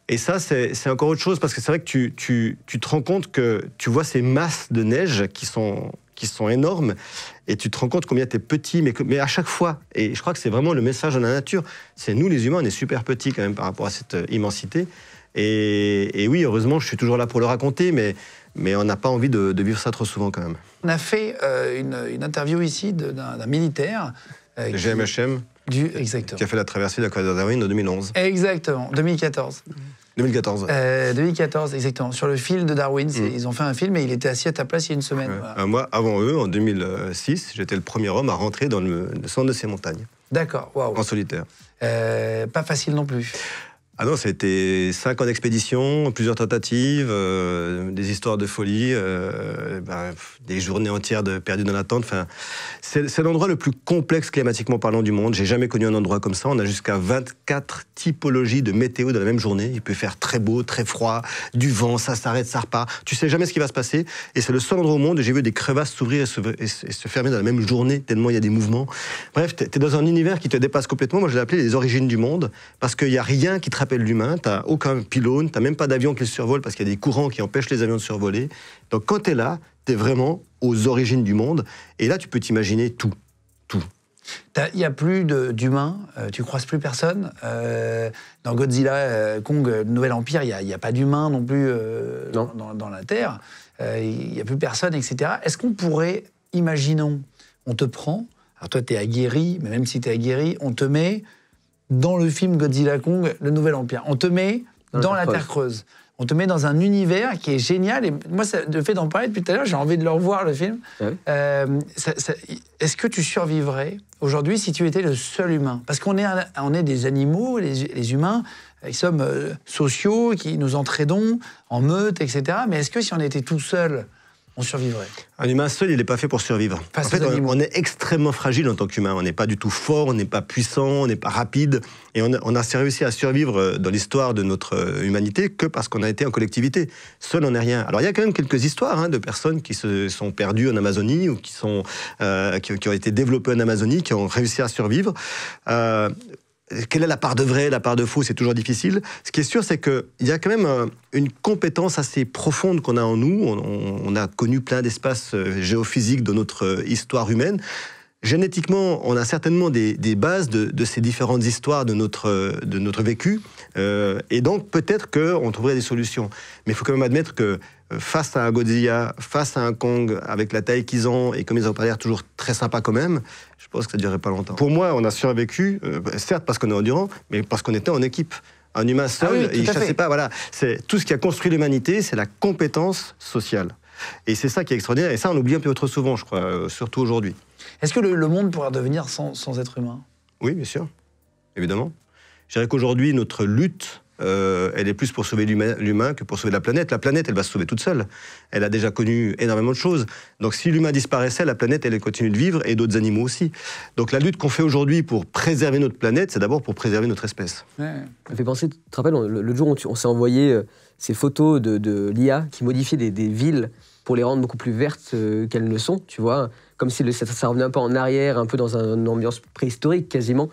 A: Et ça, c'est encore autre chose parce que c'est vrai que tu, tu te rends compte que tu vois ces masses de neige qui sont qui sont énormes. Et tu te rends compte combien tu es petit, mais, mais à chaque fois. Et je crois que c'est vraiment le message de la nature. C'est nous, les humains, on est super petits quand même par rapport à cette euh, immensité. Et, oui, heureusement, je suis toujours là pour le raconter, mais, mais on n'a pas envie de, vivre ça trop souvent quand même.
B: On a fait euh, une, interview ici d'un militaire. Euh, GMHM
A: du, exactement. qui a fait la traversée de la Côte d'Arwin en 2011.
B: Exactement, 2014. 2014. 2014, euh, exactement. Sur le film de Darwin, mm. ils ont fait un film et il était assis à ta place il y a une semaine.
A: Euh, moi, avant eux, en 2006, j'étais le premier homme à rentrer dans le, centre de ces montagnes. D'accord, waouh. En solitaire.
B: Euh, pas facile non plus.
A: Ah non, ça a cinq ans d'expédition, plusieurs tentatives, euh, des histoires de folie, euh, bah, des journées entières de perdues dans l'attente. Enfin, c'est l'endroit le plus complexe climatiquement parlant du monde. J'ai jamais connu un endroit comme ça. On a jusqu'à 24 typologies de météo dans la même journée. Il peut faire très beau, très froid, du vent, ça s'arrête, ça repart. Tu sais jamais ce qui va se passer. Et c'est le seul endroit au monde où j'ai vu des crevasses s'ouvrir et, se fermer dans la même journée, tellement il y a des mouvements. Bref, tu es, dans un univers qui te dépasse complètement. Moi, je l'ai appelé les origines du monde, parce qu'il n'y a rien qui te tu n'as aucun pylône, tu n'as même pas d'avion qui se survole parce qu'il y a des courants qui empêchent les avions de survoler. Donc quand tu es là, tu es vraiment aux origines du monde. Et là, tu peux t'imaginer tout. Tout.
B: Il n'y a plus d'humains, euh, tu croises plus personne. Euh, dans Godzilla, euh, Kong, Nouvel Empire, il n'y a, a, pas d'humains non plus Dans, dans, la Terre. Il n'y a plus personne, etc. Est-ce qu'on pourrait, imaginons, on te prend, alors toi tu es aguerri, mais même si tu es aguerri, on te met dans le film Godzilla Kong, le Nouvel Empire. On te met dans, la Terre creuse. On te met dans un univers qui est génial. Et moi, ça, le fait d'en parler depuis tout à l'heure, j'ai envie de le revoir, le film. Ah euh, est-ce que tu survivrais aujourd'hui si tu étais le seul humain Parce qu'on est, est des animaux, les, humains, euh, ils sommes euh, sociaux, qui nous entraidons en meute, etc. Mais est-ce que si on était tout seul, on survivrait.
A: Un humain seul, il n'est pas fait pour survivre. en fait, on, est extrêmement fragile en tant qu'humain. On n'est pas du tout fort, on n'est pas puissant, on n'est pas rapide. Et on, a réussi à survivre euh, dans l'histoire de notre euh, humanité que parce qu'on a été en collectivité. Seul, on n'est rien. Alors, il y a quand même quelques histoires hein, de personnes qui se sont perdues en Amazonie ou euh, qui, ont été développées en Amazonie, qui ont réussi à survivre quelle est la part de vrai, la part de faux, c'est toujours difficile. Ce qui est sûr, c'est qu'il y a quand même euh, une compétence assez profonde qu'on a en nous. On, a connu plein d'espaces euh, géophysiques dans notre euh, histoire humaine. Génétiquement, on a certainement des, bases de, ces différentes histoires de notre, de notre vécu. et donc, peut-être qu'on trouverait des solutions. Mais il faut quand même admettre que face à un Godzilla, face à un Kong, avec la taille qu'ils ont, et comme ils ont pas l'air toujours très sympa quand même, je pense que ça ne durerait pas longtemps. Pour moi, on a survécu, euh, certes parce qu'on est endurant, mais parce qu'on était en équipe. Un humain seul, ah il ne chassait pas. Voilà. C'est tout ce qui a construit l'humanité, c'est la compétence sociale. Et c'est ça qui est extraordinaire. Et ça, on oublie un peu trop souvent, je crois, euh, surtout aujourd'hui.
B: Est-ce que le, monde pourrait devenir sans, sans être humain Oui, bien sûr,
A: évidemment. Je dirais qu'aujourd'hui, notre lutte euh, elle est plus pour sauver l'humain que pour sauver la planète. La planète, elle va se sauver toute seule. Elle a déjà connu énormément de choses. Donc si l'humain disparaissait, la planète, elle continue de vivre, et d'autres animaux aussi. Donc la lutte qu'on fait aujourd'hui pour préserver notre planète, c'est d'abord pour préserver notre espèce. Ouais. Ça fait penser, tu te rappelles, le, jour où on, s'est envoyé euh, ces
C: photos de, l'IA qui modifiait des, villes pour les rendre beaucoup plus vertes euh, qu'elles ne sont, tu vois, comme si ça, revenait un peu en arrière, un peu dans une ambiance préhistorique quasiment.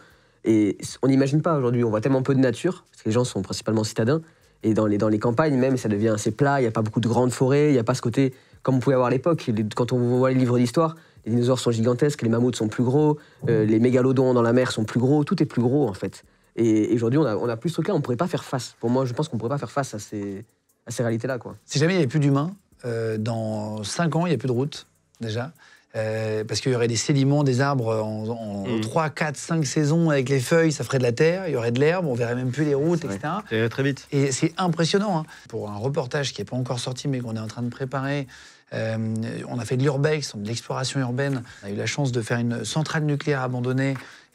C: Et on n'imagine pas aujourd'hui, on voit tellement peu de nature, parce que les gens sont principalement citadins, et dans les, campagnes même, ça devient assez plat, il n'y a pas beaucoup de grandes forêts, il n'y a pas ce côté, comme on pouvait avoir à l'époque, quand on voit les livres d'histoire, les dinosaures sont gigantesques, les mammouths sont plus gros, euh, mm. les mégalodons dans la mer sont plus gros, tout est plus gros en fait. Et, aujourd'hui, on a, plus ce truc-là, on ne pourrait pas faire face. Pour moi, je pense qu'on ne pourrait pas faire face à ces, réalités-là.
B: Si jamais il n'y avait plus d'humains, euh, dans 5 ans, il n'y a plus de route déjà. Euh, parce qu'il y aurait des sédiments, des arbres en, 3, 4, 5 saisons avec les feuilles, ça ferait de la terre, il y aurait de l'herbe, on verrait même plus les routes, etc. très vite. Et c'est impressionnant. Hein. Pour un reportage qui n'est pas encore sorti, mais qu'on est en train de préparer, euh, on a fait de l'urbex, de l'exploration urbaine. On a eu la chance de faire une centrale nucléaire abandonnée.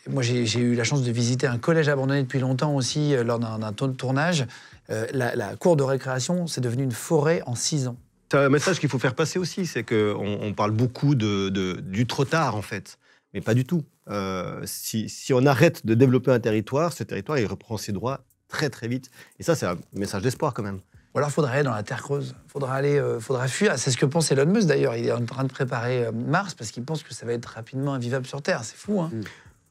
B: moi, j'ai eu la chance de visiter un collège abandonné depuis longtemps aussi, euh, lors d'un tournage. La, la cour de récréation, c'est devenu une forêt en 6 ans.
A: C'est un message qu'il faut faire passer aussi, c'est qu'on on parle beaucoup de, du trop tard, en fait, mais pas du tout. Euh, si, on arrête de développer un territoire, ce territoire, il reprend ses droits très, très vite. Et ça, c'est un message d'espoir, quand même. Ou alors,
B: il faudrait aller dans la Terre creuse. Il faudra aller, euh, faudra fuir. C'est ce que pense Elon Musk, d'ailleurs. Il est en train de préparer euh, Mars parce qu'il pense que ça va être rapidement invivable sur Terre. C'est fou, hein mm.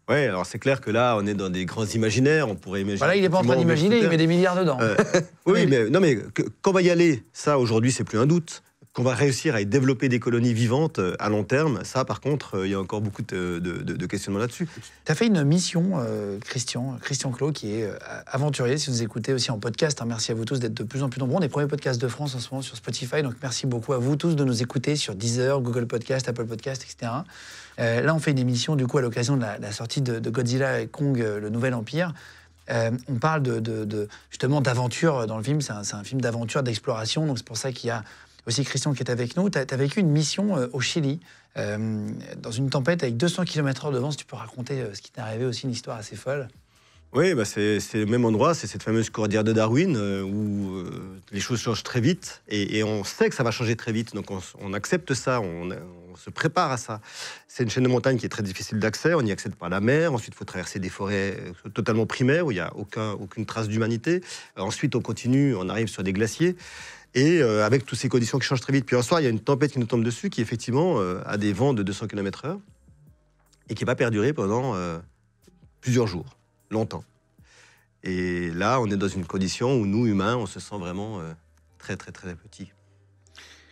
A: Oui, alors c'est clair que là, on est dans des grands imaginaires, on pourrait imaginer. Voilà, bah il n'est pas en train d'imaginer, il met des milliards dedans. Euh, <laughs> oui, mais, non, mais qu'on va y aller, ça aujourd'hui, c'est plus un doute. Qu'on va réussir à y développer des colonies vivantes euh, à long terme, ça par contre, euh, il y a encore beaucoup de, de, questionnements là-dessus. Tu as fait une mission,
B: Christian, Christian Clot, qui est aventurier, si vous nous écoutez aussi en podcast, hein, merci à vous tous d'être de plus en plus nombreux. On est premier podcast de France en ce moment sur Spotify, donc merci beaucoup à vous tous de nous écouter sur Deezer, Google Podcast, Apple Podcast, etc. Euh, là, on fait une émission, du coup, à l'occasion de la, sortie de, Godzilla et Kong, euh, le Nouvel Empire. Euh, on parle de, justement d'aventure dans le film. C'est un, film d'aventure, d'exploration. Donc, c'est pour ça qu'il y a aussi Christian qui est avec nous. Tu as, vécu une mission au Chili, dans une tempête avec 200 km/h de vent. Si tu peux raconter ce qui t'est arrivé aussi, une histoire assez folle.
A: Oui, bah, c'est le même endroit, c'est cette fameuse cordillère de Darwin où les choses changent très vite et, on sait que ça va changer très vite, donc on, accepte ça, se prépare à ça. C'est une chaîne de montagne qui est très difficile d'accès, on y accède par la mer, ensuite il faut traverser des forêts euh, totalement primaires où il n'y a aucune trace d'humanité, euh, ensuite on continue, on arrive sur des glaciers. Et euh, avec toutes ces conditions qui changent très vite. Puis un soir, il y a une tempête qui nous tombe dessus, qui effectivement a des vents de 200 km/h et qui va perdurer pendant plusieurs jours, longtemps. Et là, on est dans une condition où nous, humains, on se sent vraiment très, très, très petit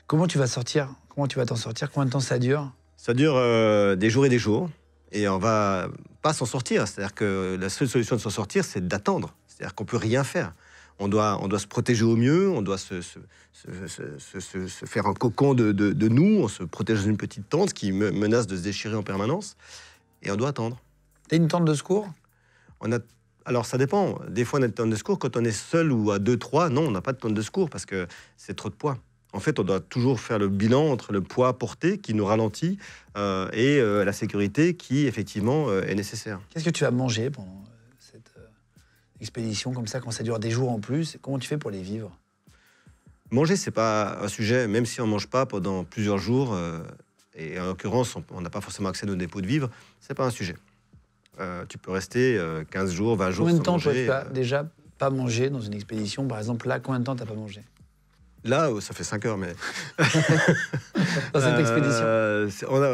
B: Comment tu vas sortir Comment tu vas t'en sortir Combien de temps ça dure
A: Ça dure euh, des jours et des jours. Et on va pas s'en sortir. C'est-à-dire que la seule solution de s'en sortir, c'est d'attendre. C'est-à-dire qu'on peut rien faire. On doit, on doit se protéger au mieux, on doit se, faire un cocon de, nous, on se protège dans une petite tente qui menace de se déchirer en permanence, et on doit attendre. T'as une tente de secours on a, Alors ça dépend. Des fois, on a une tente de secours. Quand on est seul ou à deux, trois, non, on n'a pas de tente de secours parce que c'est trop de poids. En fait, on doit toujours faire le bilan entre le poids porté qui nous ralentit euh, et euh, la sécurité qui, effectivement, euh, est nécessaire.
B: Qu'est-ce que tu as mangé pendant cette expédition comme ça, quand ça dure des jours en plus Comment tu fais pour les vivre
A: Manger, n'est pas un sujet, même si on ne mange pas pendant plusieurs jours, et en l'occurrence, on n'a pas forcément accès à nos dépôts de vivres, n'est pas un sujet. tu peux rester 15 jours, 20 jours Combien de temps tu tu pas,
B: déjà pas manger dans une expédition Par exemple, là, combien de temps tu n'as pas mangé
A: Là, euh, ça fait 5 heures, mais. <laughs> Dans cette expédition. Euh,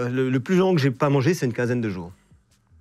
A: le, plus long que j'ai pas mangé, c'est une quinzaine de jours.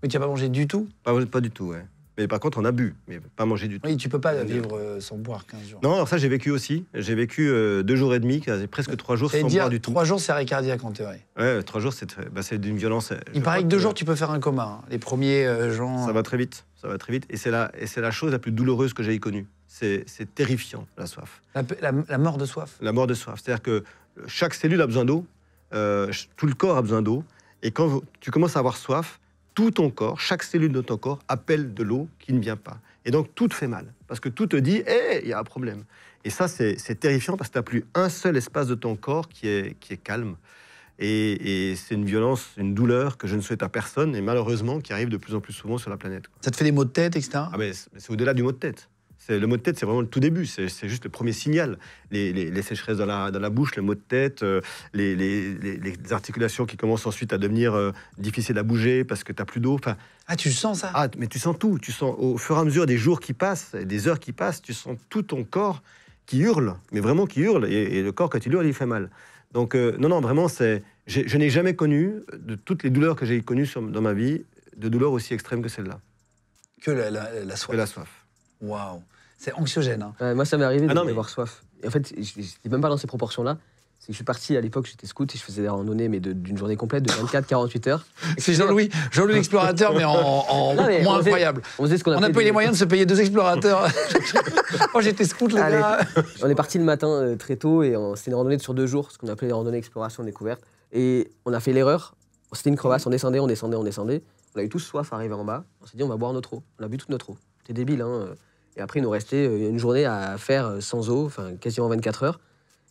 A: Mais tu n'as pas mangé du tout pas, du tout, ouais. Mais par contre, on a bu, mais pas mangé du tout. Oui, tu
B: peux pas vivre euh, sans boire 15 jours.
A: Non, alors ça, j'ai vécu aussi. J'ai vécu deux jours et demi, presque trois jours sans dire, boire du tout.
B: 3 jours, c'est arrêt cardiaque en théorie.
A: Ouais, 3 jours, bah, c'est d'une violence. Il paraît que
B: deux jours, tu peux faire un coma.
A: Hein. Les premiers gens. Ça hein. va très vite, ça va très vite. Et c'est la, et la chose la plus douloureuse que j'ai connue c'est terrifiant, la soif. La, mort de soif La mort de soif. C'est-à-dire que chaque cellule a besoin d'eau, euh, tout le corps a besoin d'eau, et quand tu commences à avoir soif, tout ton corps, chaque cellule de ton corps appelle de l'eau qui ne vient pas. Et donc tout te fait mal, parce que tout te dit, hé, eh, il y a un problème. Et ça, c'est terrifiant, parce que tu n'as plus un seul espace de ton corps qui est, qui est calme. Et, c'est une violence, une douleur que je ne souhaite à personne, et malheureusement qui arrive de plus en plus souvent sur la planète.
B: Ça te fait des maux de tête, etc. mais ah
A: ben, c'est au-delà du mot de tête le mot de tête, c'est vraiment le tout début, c'est juste le premier signal. Les, sécheresses dans la, bouche, le mot de tête, euh, les, articulations qui commencent ensuite à devenir euh, difficiles à bouger parce que tu n'as plus d'eau. Enfin, ah, tu sens ça Ah, mais tu sens tout. Tu sens au fur et à mesure des jours qui passent, des heures qui passent, tu sens tout ton corps qui hurle, mais vraiment qui hurle. Et, le corps, quand il hurle, il fait mal. Donc, euh, non, non, vraiment, c'est. Je n'ai jamais connu, de toutes les douleurs que j'ai connues dans ma vie, de douleurs aussi extrêmes que celle-là. Que la, la soif. Que la soif.
C: Waouh. C'est anxiogène. Hein. moi, ça m'est arrivé ah de d'avoir soif. Et en fait, je n'étais même pas dans ces proportions-là. C'est que je suis parti à l'époque, j'étais scout et je faisais des randonnées, mais d'une journée complète, de 24-48 heures. <laughs> C'est Jean-Louis, Jean-Louis l'explorateur, mais en, <laughs> moins incroyable. On, n'a ce a pas eu les moyens de se payer deux explorateurs. <laughs> Moi, j'étais scout, là On est parti le matin euh, très tôt et c'était une randonnée sur deux jours, ce qu'on appelait les randonnées exploration-découverte. Et on a fait l'erreur. C'était une crevasse, on descendait, on descendait, on descendait. On a eu tous soif arrivé en bas. On s'est dit, on va boire notre eau. On a bu toute notre eau. C'était débile, hein. Euh. Et après, il nous restait euh, une journée à faire euh, sans eau, enfin quasiment 24 heures.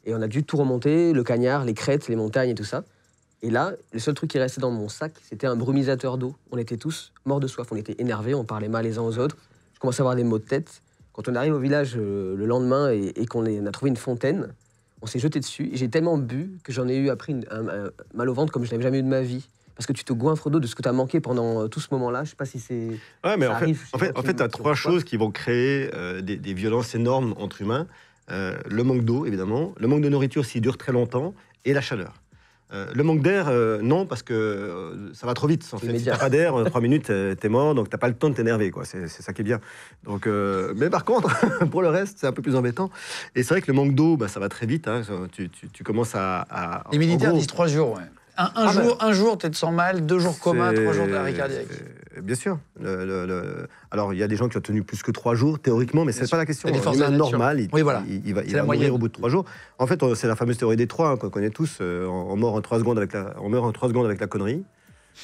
C: Et on a dû tout remonter, le cagnard, les crêtes, les montagnes et tout ça. Et là, le seul truc qui restait dans mon sac, c'était un brumisateur d'eau. On était tous morts de soif, on était énervés, on parlait mal les uns aux autres. Je commence à avoir des maux de tête. Quand on arrive au village euh, le lendemain et, qu'on a trouvé une fontaine, on s'est jeté dessus. et J'ai tellement bu que j'en ai eu après une, un, mal au ventre comme je n'avais jamais eu de ma vie parce que tu te goinfres d'eau de ce que tu as manqué pendant euh, tout ce moment-là. Je ne sais pas si c'est. Ouais, mais en fait,
A: en fait, en tu as trois choses qui vont créer euh, des, violences énormes entre humains euh, le manque d'eau, évidemment, le manque de nourriture s'il dure très longtemps, et la chaleur. le manque d'air, non, parce que ça va trop vite. Sans fait. Si pas d'air, trois <laughs> minutes, tu es mort, donc t'as pas le temps de t'énerver. Quoi. C'est, ça qui est bien. Donc, mais par contre, <laughs> pour le reste, c'est un peu plus embêtant. Et c'est vrai que le manque d'eau, bah, ça va très vite. Hein. Tu, commences à, à Les militaires disent
B: trois jours. Ouais. Un, ah bah. jour, un jour, tu mal, deux jours coma, trois jours d'arrêt cardiaque.
A: Bien sûr. Alors, il y a des gens qui ont tenu plus que trois jours, théoriquement, mais ce n'est pas la question. normale il, il, va, il va mourir au bout de trois jours. En fait, c'est la fameuse théorie des trois hein, qu'on connaît tous. Euh, on, meurt en trois secondes avec la, on meurt en trois secondes avec la connerie,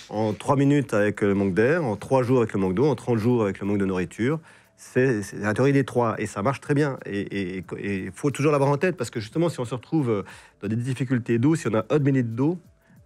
A: en trois minutes avec le manque d'air, en trois jours avec le manque d'eau, en trente jours avec le manque de nourriture. C'est la théorie des trois, et ça marche très bien. Et il faut toujours l'avoir en tête, parce que justement, si on se retrouve euh, dans des difficultés d'eau, si on a une minute d'eau,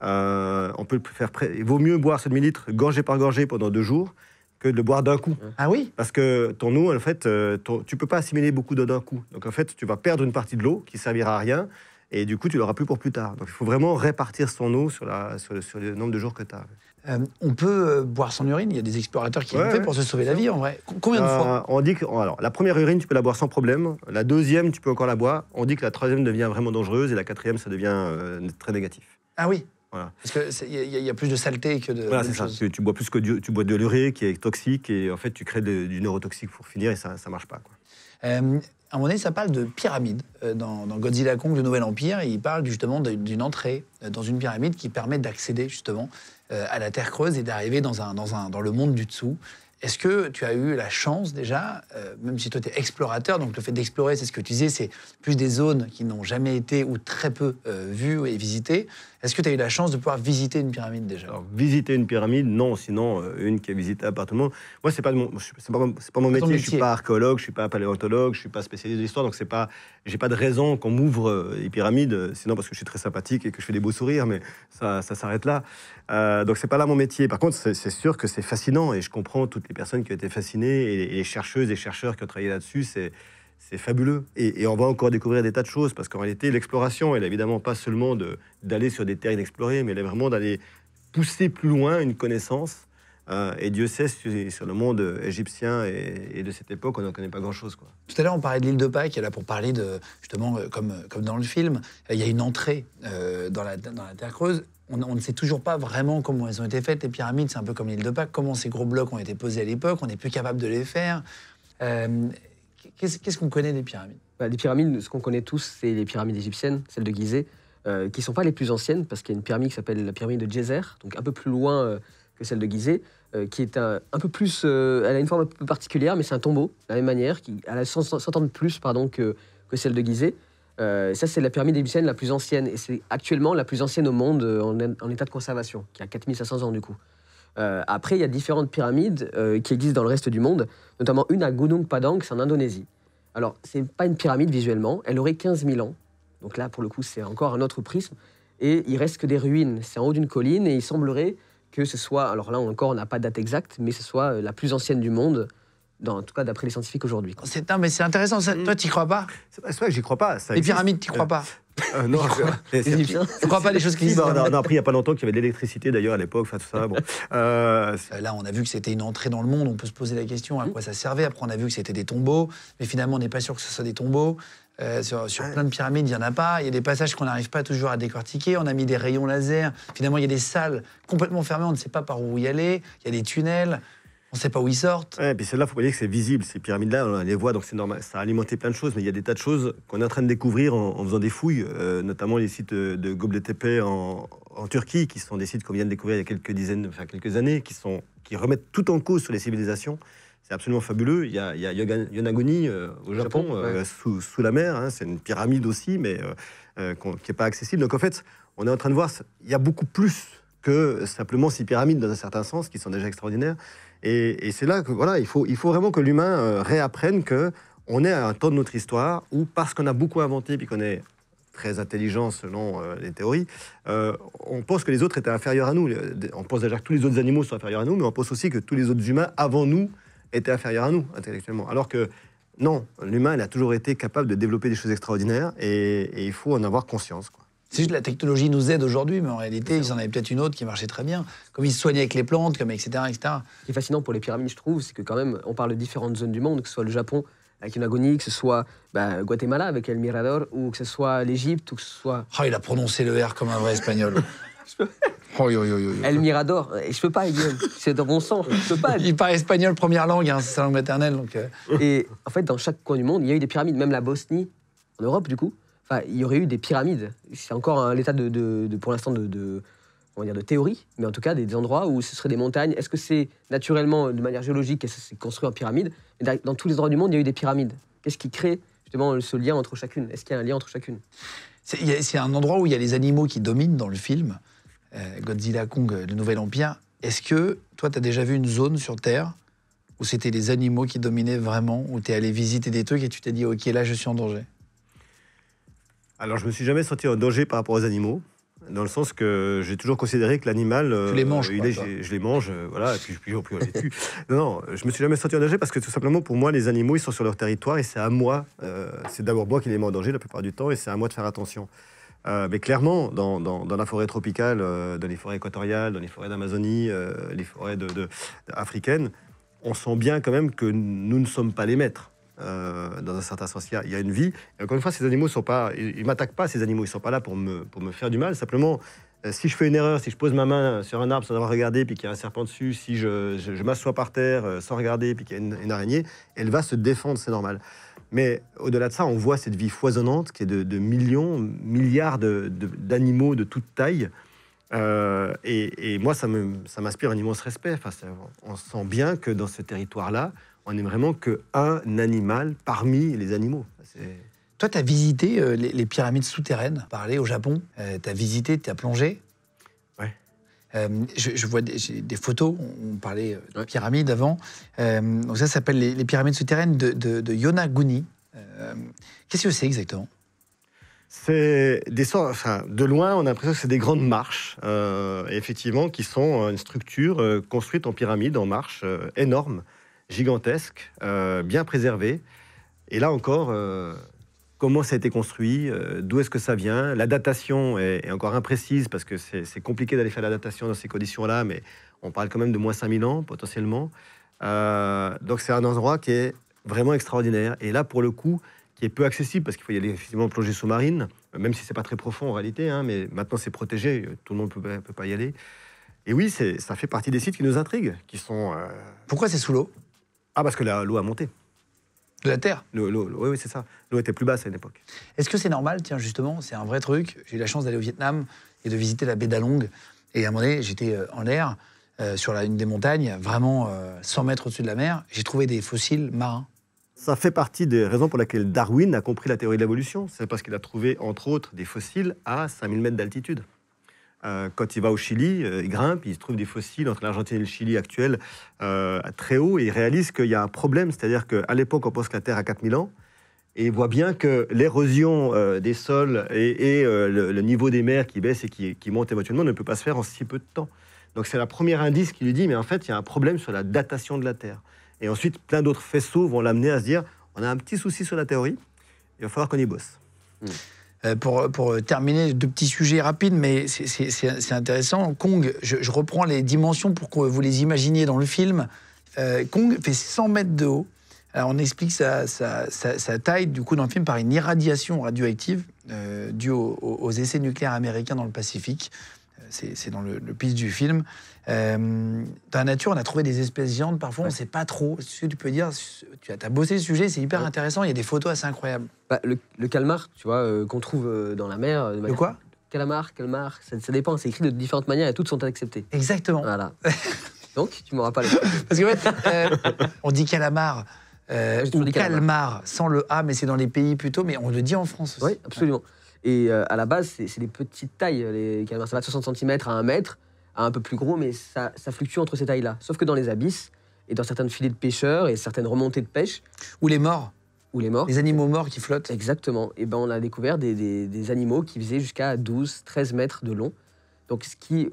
A: euh, on peut le faire Il vaut mieux boire 7 litre gorgé par gorgé pendant deux jours que de boire d'un coup. Ah oui Parce que ton eau, en fait, euh, tu peux pas assimiler beaucoup d'eau d'un coup. Donc en fait, tu vas perdre une partie de l'eau qui servira à rien et du coup, tu l'auras plus pour plus tard. Donc il faut vraiment répartir son eau sur, le... nombre de jours que tu as.
B: Euh, on peut boire son urine. Il y a des explorateurs qui l'ont fait pour se sauver la vie, en vrai. Combien de fois
A: On dit que la première urine, tu peux la boire sans problème. La deuxième, tu peux encore la boire. On dit que la troisième devient vraiment dangereuse et la quatrième, ça devient très négatif. Ah oui parce
B: qu'il y, y, a plus de saleté que de. Voilà, c'est ça.
A: Tu bois plus que du, tu bois de l'urée qui est toxique et en fait tu crées du neurotoxique pour finir et ça ne marche pas. Quoi.
B: Euh, à un moment donné, ça parle de pyramide. Euh, dans, Godzilla Kong, le Nouvel Empire, il parle justement d'une entrée euh, dans une pyramide qui permet d'accéder justement euh, à la Terre creuse et d'arriver dans, un, dans, un, dans le monde du dessous. Est-ce que tu as eu la chance déjà, euh, même si toi tu es explorateur, donc le fait d'explorer, c'est ce que tu disais, c'est plus des zones qui n'ont jamais été ou très peu euh, vues et visitées. Est-ce que tu as eu la chance de pouvoir visiter une pyramide
A: déjà visiter une pyramide, non, sinon euh, une qui a visité appartement. Moi, c'est pas mon, c'est pas, mon, pas mon métier. je Je suis pas archéologue, je suis pas paléontologue, je suis pas spécialiste de l'histoire, donc c'est pas, j'ai pas de raison qu'on m'ouvre les pyramides, sinon parce que je suis très sympathique et que je fais des beaux sourires, mais ça, ça s'arrête là. donc c'est pas là mon métier. Par contre, c'est sûr que c'est fascinant et je comprends toutes les personnes qui ont été fascinées et les chercheuses et chercheurs qui ont travaillé là-dessus, c'est fabuleux. Et, on va encore découvrir des tas de choses, parce qu'en réalité, l'exploration, elle est évidemment pas seulement d'aller sur des terres inexplorées, mais elle est vraiment d'aller pousser plus loin une connaissance Hein, et Dieu sait sur le monde égyptien et, de cette époque, on n'en connaît pas grand-chose. Tout à l'heure, on parlait de l'île de Pâques, et là, pour parler de, justement, euh, euh,
B: comme, dans le film, euh, il y a une entrée dans, la, Terre Creuse. On, ne sait toujours pas vraiment comment elles ont été faites, les pyramides, c'est un peu comme l'île de Pâques, comment ces gros blocs ont été posés à l'époque, on n'est plus capable de les
C: faire. Qu'est-ce qu'on connaît des pyramides bah, Les pyramides, ce qu'on connaît tous, c'est les pyramides égyptiennes, celles de Gizeh, qui ne sont pas les plus anciennes, parce qu'il y a une pyramide qui s'appelle la pyramide de Djezer, donc un peu plus loin celle de Gizeh, euh, qui est un, peu plus. Euh, elle a une forme un peu particulière, mais c'est un tombeau, de la même manière, qui, elle a 100, ans de plus pardon, que, que celle de Gizeh. Euh, ça, c'est la pyramide égyptienne la plus ancienne, et c'est actuellement la plus ancienne au monde en, état de conservation, qui a 4500 ans du coup. après, il y a différentes pyramides qui existent dans le reste du monde, notamment une à Gunung Padang, c'est en Indonésie. Alors, ce c'est pas une pyramide visuellement, elle aurait 15 000 ans. Donc là, pour le coup, c'est encore un autre prisme. Et il reste que des ruines. C'est en haut d'une colline et il semblerait que ce soit, alors là encore, on n'a pas de date exacte, mais ce soit euh, la plus ancienne du monde, dans, en tout cas d'après les scientifiques aujourd'hui. C'est mais c'est intéressant. Mm. toi tu n'y crois pas C'est vrai que j'y crois pas. les pyramides, tu n'y crois pas euh, euh, non, je ne crois pas les choses qui existent. Non, il n'y a pas longtemps qu'il y avait de l'électricité
A: d'ailleurs à l'époque, enfin, tout
B: ça. Bon. Là, on a vu que c'était une entrée dans le monde, on peut se poser la question à quoi ça servait. Après, on a vu que c'était des tombeaux, mais finalement, on n'est pas sûr que ce soit des tombeaux. Euh, sur, plein de pyramides, il n'y en a pas. Il y a des passages qu'on n'arrive pas toujours à décortiquer. On a mis des rayons laser. Finalement, il y a des salles complètement fermées. On ne sait pas par où y aller. Il y a des tunnels. On ne sait pas où ils sortent.
A: et puis celle-là, il faut pas dire que c'est visible. Ces pyramides-là, on les voit, donc c'est normal. Ça a alimenté plein de choses, mais il y a des tas de choses qu'on est en train de découvrir en, faisant des fouilles, euh, notamment les sites de Göbekli Tepe en, Turquie, qui sont des sites qu'on vient de découvrir il y a quelques dizaines, enfin quelques années, qui, qui remettent tout en cause sur les civilisations absolument fabuleux. Il y a, Yonaguni euh, au Japon, euh, sous, la mer. Hein. C'est une pyramide aussi, mais euh, qui n'est pas accessible. Donc en fait, on est en train de voir, il y a beaucoup plus que simplement ces pyramides dans un certain sens, qui sont déjà extraordinaires. Et, c'est là que voilà, il faut, il faut vraiment que l'humain réapprenne que on est à un temps de notre histoire où parce qu'on a beaucoup inventé puis qu'on est très intelligent selon les théories, on pense que les autres étaient inférieurs à nous. On pense déjà que tous les autres animaux sont inférieurs à nous, mais on pense aussi que tous les autres humains avant nous était inférieur à nous intellectuellement. Alors que non, l'humain, a toujours été capable de développer des choses extraordinaires et, il faut en avoir conscience. Quoi. C'est juste que la technologie nous aide aujourd'hui, mais en réalité, ils en avaient peut-être une autre qui marchait
C: très bien, comme ils se soignaient avec les plantes, comme etc., etc. Ce qui est fascinant pour les pyramides, je trouve, c'est que quand même, on parle de différentes zones du monde, que ce soit le Japon avec une agonie, que ce soit bah, Guatemala avec El Mirador, ou que ce soit l'Égypte, ou que ce soit...
B: Ah, il a prononcé le R comme un vrai espagnol. <laughs> Oh, yo, yo, yo,
C: El Mirador, je peux pas, C'est dans mon sang, je peux pas. Il parle espagnol première langue, hein, c'est sa langue maternelle. Euh. Et en fait, dans chaque coin du monde, il y a eu des pyramides, même la Bosnie, en Europe du coup. Enfin, il y aurait eu des pyramides. C'est encore l'état de, pour l'instant, de, on va dire de théorie, mais en tout cas des, endroits où ce seraient des montagnes. Est-ce que c'est naturellement, de manière géologique, est-ce que c'est construit en pyramide Dans tous les endroits du monde, il y a eu des pyramides. Qu'est-ce qui crée justement ce lien entre chacune Est-ce qu'il y a un lien entre chacune c'est, un endroit où il y a les animaux qui dominent dans le film. Euh, Godzilla Kong,
B: euh, le Nouvel Empire. Est-ce que toi, tu as déjà vu une zone sur Terre où c'était les animaux qui dominaient vraiment, où tu es allé visiter des trucs et tu t'es dit, OK, là, je suis en danger
A: Alors, je me suis jamais senti en danger par rapport aux animaux. Dans le sens que j'ai toujours considéré que l'animal. Euh, tu les manges, Je, les mange, voilà, et puis, puis on les tue. non, non, je me suis jamais senti en danger parce que tout simplement, pour moi, les animaux, ils sont sur leur territoire et c'est à moi, c'est d'abord moi qui les mets en danger la plupart du temps et c'est à moi de faire attention. Euh, mais clairement, dans, la forêt tropicale, euh, dans les forêts équatoriales, dans les forêts d'Amazonie, euh, les forêts africaines, on sent bien quand même que nous ne sommes pas les maîtres. dans un certain sens, il y, a, une vie. encore une fois, ces animaux ne pas, ils, m'attaquent pas. Ces animaux, ils sont pas là pour me, faire du mal. Simplement, si je fais une erreur, si je pose ma main sur un arbre sans avoir regardé, puis qu'il y a un serpent dessus, si je, m'assois par terre sans regarder, puis qu'il y a une, araignée, elle va se défendre, c'est normal. Mais au-delà de ça, on voit cette vie foisonnante qui est de, millions, milliards d'animaux de, toutes de toute taille. Euh, et, moi, ça m'inspire un immense respect. on sent bien que dans ce territoire-là, on n'est vraiment qu'un animal parmi les animaux. Toi, tu as visité euh, les,
B: pyramides souterraines, parlé au Japon. Euh, tu as visité, tu as plongé. Euh, je, vois des, photos, on parlait euh, de pyramides avant. Euh, donc ça, s'appelle les, pyramides souterraines de, Yonaguni. Qu'est-ce que c'est exactement
A: c'est des enfin, de loin, on a l'impression que c'est des grandes marches, effectivement, qui sont une structure construite en pyramide, en marche, énorme, gigantesque, bien préservée. Et là encore, comment ça a été construit, euh, d'où est-ce que ça vient. La datation est, encore imprécise parce que c'est compliqué d'aller faire la datation dans ces conditions-là, mais on parle quand même de moins 5000 ans potentiellement. Euh, donc c'est un endroit qui est vraiment extraordinaire. Et là, pour le coup, qui est peu accessible parce qu'il faut y aller effectivement plonger sous-marine, même si c'est pas très profond en réalité, hein, mais maintenant c'est protégé, tout le monde ne peut, pas y aller. Et oui, ça fait partie des sites qui nous intriguent, qui sont. Euh, Pourquoi c'est sous l'eau Ah, parce que l'eau a monté. De la terre oui, c'est ça. L'eau était plus basse à une époque. Est-ce que c'est normal
B: Tiens, justement, c'est un vrai truc. J'ai eu la chance d'aller au Vietnam et de visiter la baie d'Along. Et à un moment donné, j'étais euh, en l'air, euh, sur la, une des montagnes, vraiment 100 euh, mètres au-dessus de la mer. J'ai trouvé des fossiles
A: marins. Ça fait partie des raisons pour lesquelles Darwin a compris la théorie de l'évolution. C'est parce qu'il a trouvé, entre autres, des fossiles à 5000 mètres d'altitude. Euh, quand il va au Chili, euh, il grimpe, il trouve des fossiles entre l'Argentine et le Chili actuel euh, très haut et il réalise qu'il y a un problème, c'est-à-dire qu'à l'époque, on pense que la Terre a 4000 ans. Et il voit bien que l'érosion des sols et, le, niveau des mers qui baisse et qui, montent monte éventuellement ne peut pas se faire en si peu de temps. Donc c'est la première indice qui lui dit, mais en fait, il y a un problème sur la datation de la Terre. Et ensuite, plein d'autres faisceaux vont l'amener à se dire, on a un petit souci sur la théorie, il va falloir qu'on y bosse. Hmm.
B: Euh, pour, terminer, deux petits sujets rapides, mais c'est intéressant. Kong, je, reprends les dimensions pour que vous les imaginiez dans le film. Euh, Kong fait 100 mètres de haut. Alors euh, on explique sa, taille, du coup, dans le film, par une irradiation radioactive due aux, essais nucléaires américains dans le Pacifique. C'est dans le piste du film. Euh, dans la nature, on a trouvé des espèces viandes. Parfois, on ne sait pas trop. Ce tu peux dire,
C: tu as bossé le sujet, c'est hyper intéressant. Il y a des photos assez incroyables. Bah, le, calmar, tu vois, euh, qu'on trouve euh, dans la mer. Euh, de quoi Calmar, calmar, ça, dépend. C'est écrit de différentes manières et toutes sont acceptées. Exactement. Voilà. <laughs> Donc, tu m'auras pas <laughs> Parce qu'en fait, on dit calamar. calmar, calmar, sans le A, mais c'est dans les pays plutôt, mais on le dit en France aussi. Oui, absolument. Et à la base, c'est des petites tailles, les calmar Ça va de 60 cm à 1 mètre un peu plus gros, mais ça, fluctue entre ces tailles-là. Sauf que dans les abysses, et dans certaines filets de pêcheurs et certaines remontées de pêche. Ou les morts Ou les morts. Les animaux morts qui flottent Exactement. Et ben on a découvert des, animaux qui faisaient jusqu'à 12, 13 mètres de long. Donc ce qui...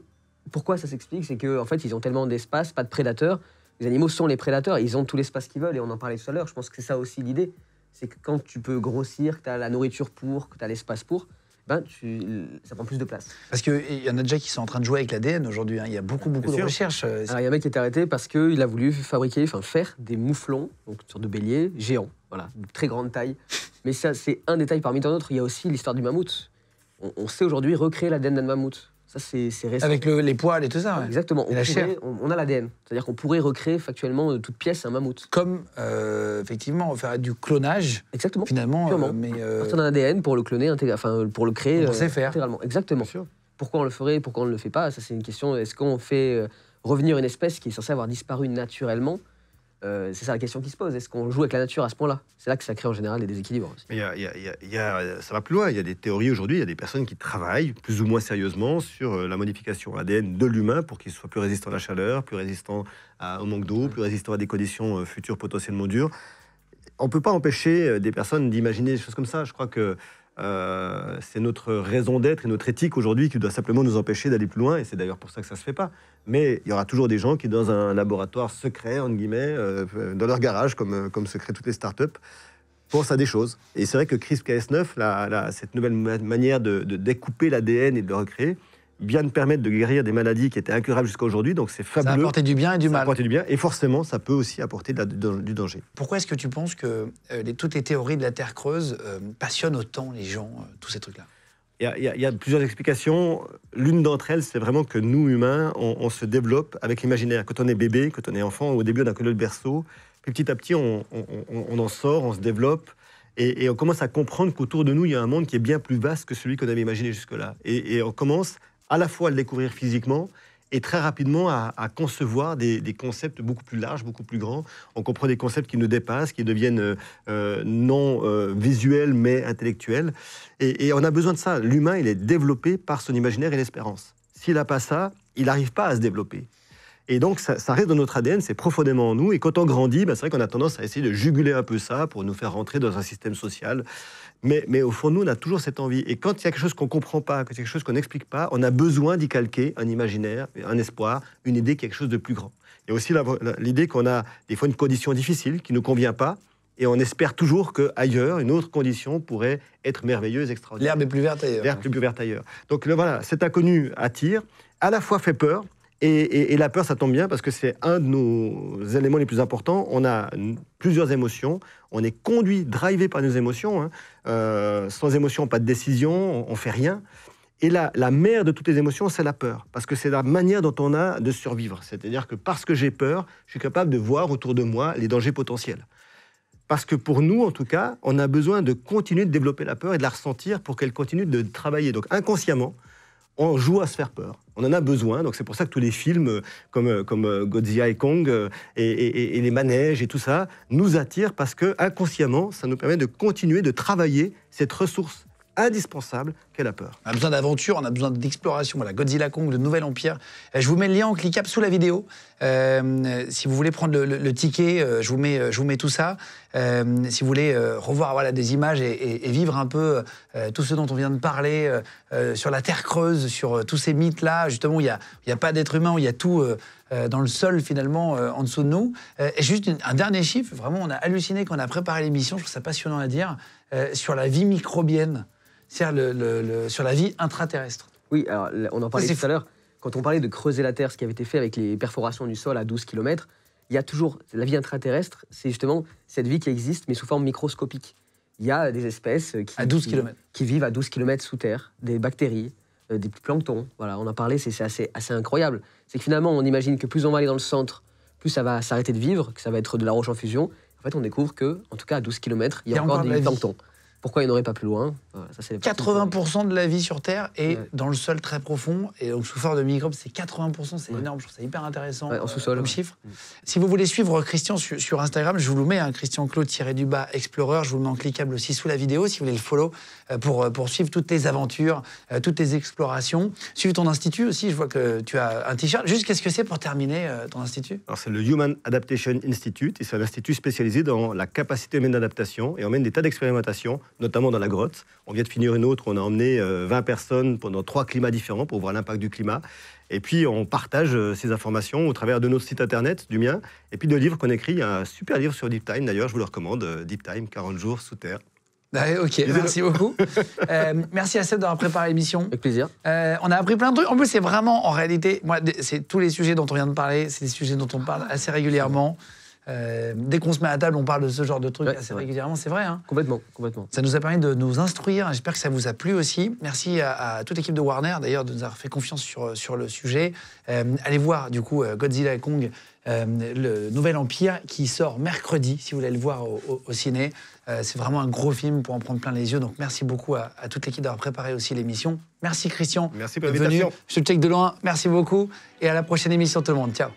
C: Pourquoi ça s'explique C'est qu'en en fait, ils ont tellement d'espace, pas de prédateurs. Les animaux sont les prédateurs, ils ont tout l'espace qu'ils veulent, et on en parlait tout à l'heure, je pense que c'est ça aussi l'idée. C'est que quand tu peux grossir, que tu as la nourriture pour, que tu as l'espace pour, ben, tu, ça prend plus de place. Parce qu'il y en a déjà qui sont en train de jouer avec l'ADN aujourd'hui. Hein. Il
B: y a beaucoup, beaucoup de recherches. Euh, il y a un mec
C: qui est arrêté parce qu'il a voulu fabriquer, enfin faire des mouflons, donc sur de béliers, géants. Voilà, de très grande taille. Mais ça, c'est un détail parmi tant d'autres. Il y a aussi l'histoire du mammouth. On, on sait aujourd'hui recréer l'ADN d'un mammouth. Ça, c'est récent. Avec les
B: poils et tout ça.
C: Exactement. On, on, a l'ADN. C'est-à-dire qu'on pourrait recréer factuellement euh, toute pièce un mammouth. Comme, euh, effectivement, faire du clonage. Exactement. Finalement. Euh, mais, euh, Partir d'un ADN pour le cloner, enfin, euh, pour le créer. On sait faire. Intégralement. Exactement. Pourquoi on le ferait, pourquoi on ne le fait pas Ça, c'est une question. Est-ce qu'on fait revenir une espèce qui est censée avoir disparu naturellement euh, c'est ça la question qui se pose. Est-ce qu'on joue avec la nature à ce point-là C'est là que ça crée en général des déséquilibres.
A: ça va plus loin. Il y a des théories aujourd'hui, il y a des personnes qui travaillent plus ou moins sérieusement sur euh, la modification ADN de l'humain pour qu'il soit plus résistant à la chaleur, plus résistant au manque d'eau, plus résistant à des conditions euh, futures potentiellement dures. On ne peut pas empêcher des personnes d'imaginer des choses comme ça. Je crois que euh, c'est notre raison d'être et notre éthique aujourd'hui qui doit simplement nous empêcher d'aller plus loin, et c'est d'ailleurs pour ça que ça ne se fait pas. Mais il y aura toujours des gens qui, dans un laboratoire secret, en guillemets, euh, dans leur garage, comme, euh, comme toutes les startups, pensent à des choses. Et c'est vrai que crispr ks 9 cette nouvelle manière de, de découper l'ADN et de le recréer, bien de permettre de guérir des maladies qui étaient incurables jusqu'à aujourd'hui, donc c'est fabuleux. Ça a apporté du bien et du mal. Ça a apporté du bien, et forcément, ça peut aussi apporter du danger.
B: Pourquoi est-ce que tu penses que euh, les, toutes les théories de la Terre creuse euh, passionnent autant les gens, euh, tous ces
A: trucs-là il y, a plusieurs explications. L'une d'entre elles, c'est vraiment que nous, humains, on, se développe avec l'imaginaire. Quand on est bébé, quand on est enfant, au début, on a que le berceau. Puis petit à petit, on, en sort, on se développe. Et, on commence à comprendre qu'autour de nous, il y a un monde qui est bien plus vaste que celui qu'on avait imaginé jusque-là. Et, et on commence à la fois à le découvrir physiquement et très rapidement à, concevoir des, concepts beaucoup plus larges, beaucoup plus grands. On comprend des concepts qui nous dépassent, qui deviennent euh, euh, non euh, visuels mais intellectuels. Et, et, on a besoin de ça. L'humain, il est développé par son imaginaire et l'espérance. S'il n'a pas ça, il n'arrive pas à se développer. Et donc, ça, reste dans notre ADN, c'est profondément en nous. Et quand on grandit, ben, c'est vrai qu'on a tendance à essayer de juguler un peu ça pour nous faire rentrer dans un système social. Mais, au fond, nous, on a toujours cette envie. Et quand il y a quelque chose qu'on ne comprend pas, quand il y a quelque chose qu'on n'explique pas, on a besoin d'y calquer un imaginaire, un espoir, une idée, quelque chose de plus grand. Et aussi l'idée qu'on a des fois une condition difficile qui ne convient pas, et on espère toujours qu'ailleurs, une autre condition pourrait être merveilleuse, extraordinaire. L'herbe est plus verte ailleurs. L'herbe est plus verte ailleurs. Donc voilà, cet inconnu attire, à la fois fait peur, et, la peur, ça tombe bien parce que c'est un de nos éléments les plus importants. On a plusieurs émotions, on est conduit, drivé par nos émotions. Hein. Euh, sans émotion, pas de décision, on, ne fait rien. Et la, la mère de toutes les émotions, c'est la peur, parce que c'est la manière dont on a de survivre. C'est-à-dire que parce que j'ai peur, je suis capable de voir autour de moi les dangers potentiels. Parce que pour nous, en tout cas, on a besoin de continuer de développer la peur et de la ressentir pour qu'elle continue de travailler. Donc inconsciemment, on joue à se faire peur. On en a besoin, donc c'est pour ça que tous les films euh, comme, euh, comme euh, Godzilla et Kong et, les manèges et tout ça nous attirent parce que inconsciemment, ça nous permet de continuer de travailler cette ressource
B: indispensable qu'elle a peur. On a besoin d'aventure, on a besoin d'exploration. Voilà, Godzilla Kong, le nouvel empire. Euh, je vous mets le lien en cliquable sous la vidéo. Euh, si vous voulez prendre le, ticket, euh, je vous, mets, je vous mets tout ça. si vous voulez revoir voilà, des images et, vivre un peu tout ce dont on vient de parler sur la Terre creuse, sur tous ces mythes-là, justement, il n'y a, a, pas d'être humain, il y a tout dans le sol finalement en dessous de nous. et juste un dernier chiffre, vraiment, on a halluciné quand on a préparé l'émission, je trouve ça passionnant à dire, sur la vie microbienne
C: cest sur la vie intraterrestre. Oui, alors on en parlait tout à l'heure. Quand on parlait de creuser la Terre, ce qui avait été fait avec les perforations du sol à 12 km, il y a toujours la vie intraterrestre, c'est justement cette vie qui existe, mais sous forme microscopique. Il y a des espèces euh, qui, vivent à 12 km sous terre, des bactéries, euh, des planctons. Voilà, on en parlait, c'est assez, incroyable. C'est que finalement, on imagine que plus on va aller dans le centre, plus ça va s'arrêter de vivre, que ça va être de la roche en fusion. En fait, on découvre que, en tout cas, à 12 km, il y a, encore, des planctons. Pourquoi il n'aurait pas plus loin voilà, 80%
B: de la vie sur Terre est dans le sol très profond, et donc sous forme de microbes, c'est 80%, c'est énorme, je trouve ça hyper intéressant euh, comme chiffre. Mm. Si vous voulez suivre Christian sur Instagram, je vous le mets, hein, Christian Claude du bas Explorer, je vous le mets en cliquable aussi sous la vidéo, si vous voulez le follow, euh, pour, euh, pour, suivre toutes tes aventures, toutes tes explorations. Suivez ton institut aussi, je vois que tu as un t-shirt. Juste, qu'est-ce que c'est pour terminer ton institut
A: c'est le Human Adaptation Institute, c'est un institut spécialisé dans la capacité humaine d'adaptation, et on mène des tas d'expérimentations notamment dans la grotte. On vient de finir une autre, on a emmené 20 euh, personnes pendant trois climats différents pour voir l'impact du climat. Et puis, on partage euh, ces informations au travers de notre site internet, du mien, et puis de livres qu'on écrit. Il y a un super livre sur Deep Time, d'ailleurs, je vous le recommande, euh, Deep Time, 40 jours sous terre.
B: Bah, ok, merci beaucoup. <laughs> merci à Seb d'avoir préparé l'émission. Avec plaisir. on a appris plein de trucs. En plus, c'est vraiment, en réalité, c'est tous les sujets dont on vient de parler, c'est des sujets dont on parle assez régulièrement. Euh, dès qu'on se met à table, on parle de ce genre de trucs assez régulièrement. C'est vrai. Hein complètement, complètement. Ça nous a permis de nous instruire. J'espère que ça vous a plu aussi. Merci à, toute l'équipe de Warner, d'ailleurs, de nous avoir fait confiance sur, sur le sujet. Euh, allez voir, du coup, euh, Godzilla et Kong, le Nouvel Empire, qui sort mercredi, si vous voulez le voir au, ciné. C'est vraiment un gros film pour en prendre plein les yeux. Donc, merci beaucoup à, toute l'équipe d'avoir préparé aussi l'émission. Merci, Christian.
A: Merci pour Je
B: te check de loin. Merci beaucoup. Et à la prochaine émission, tout le monde. Ciao.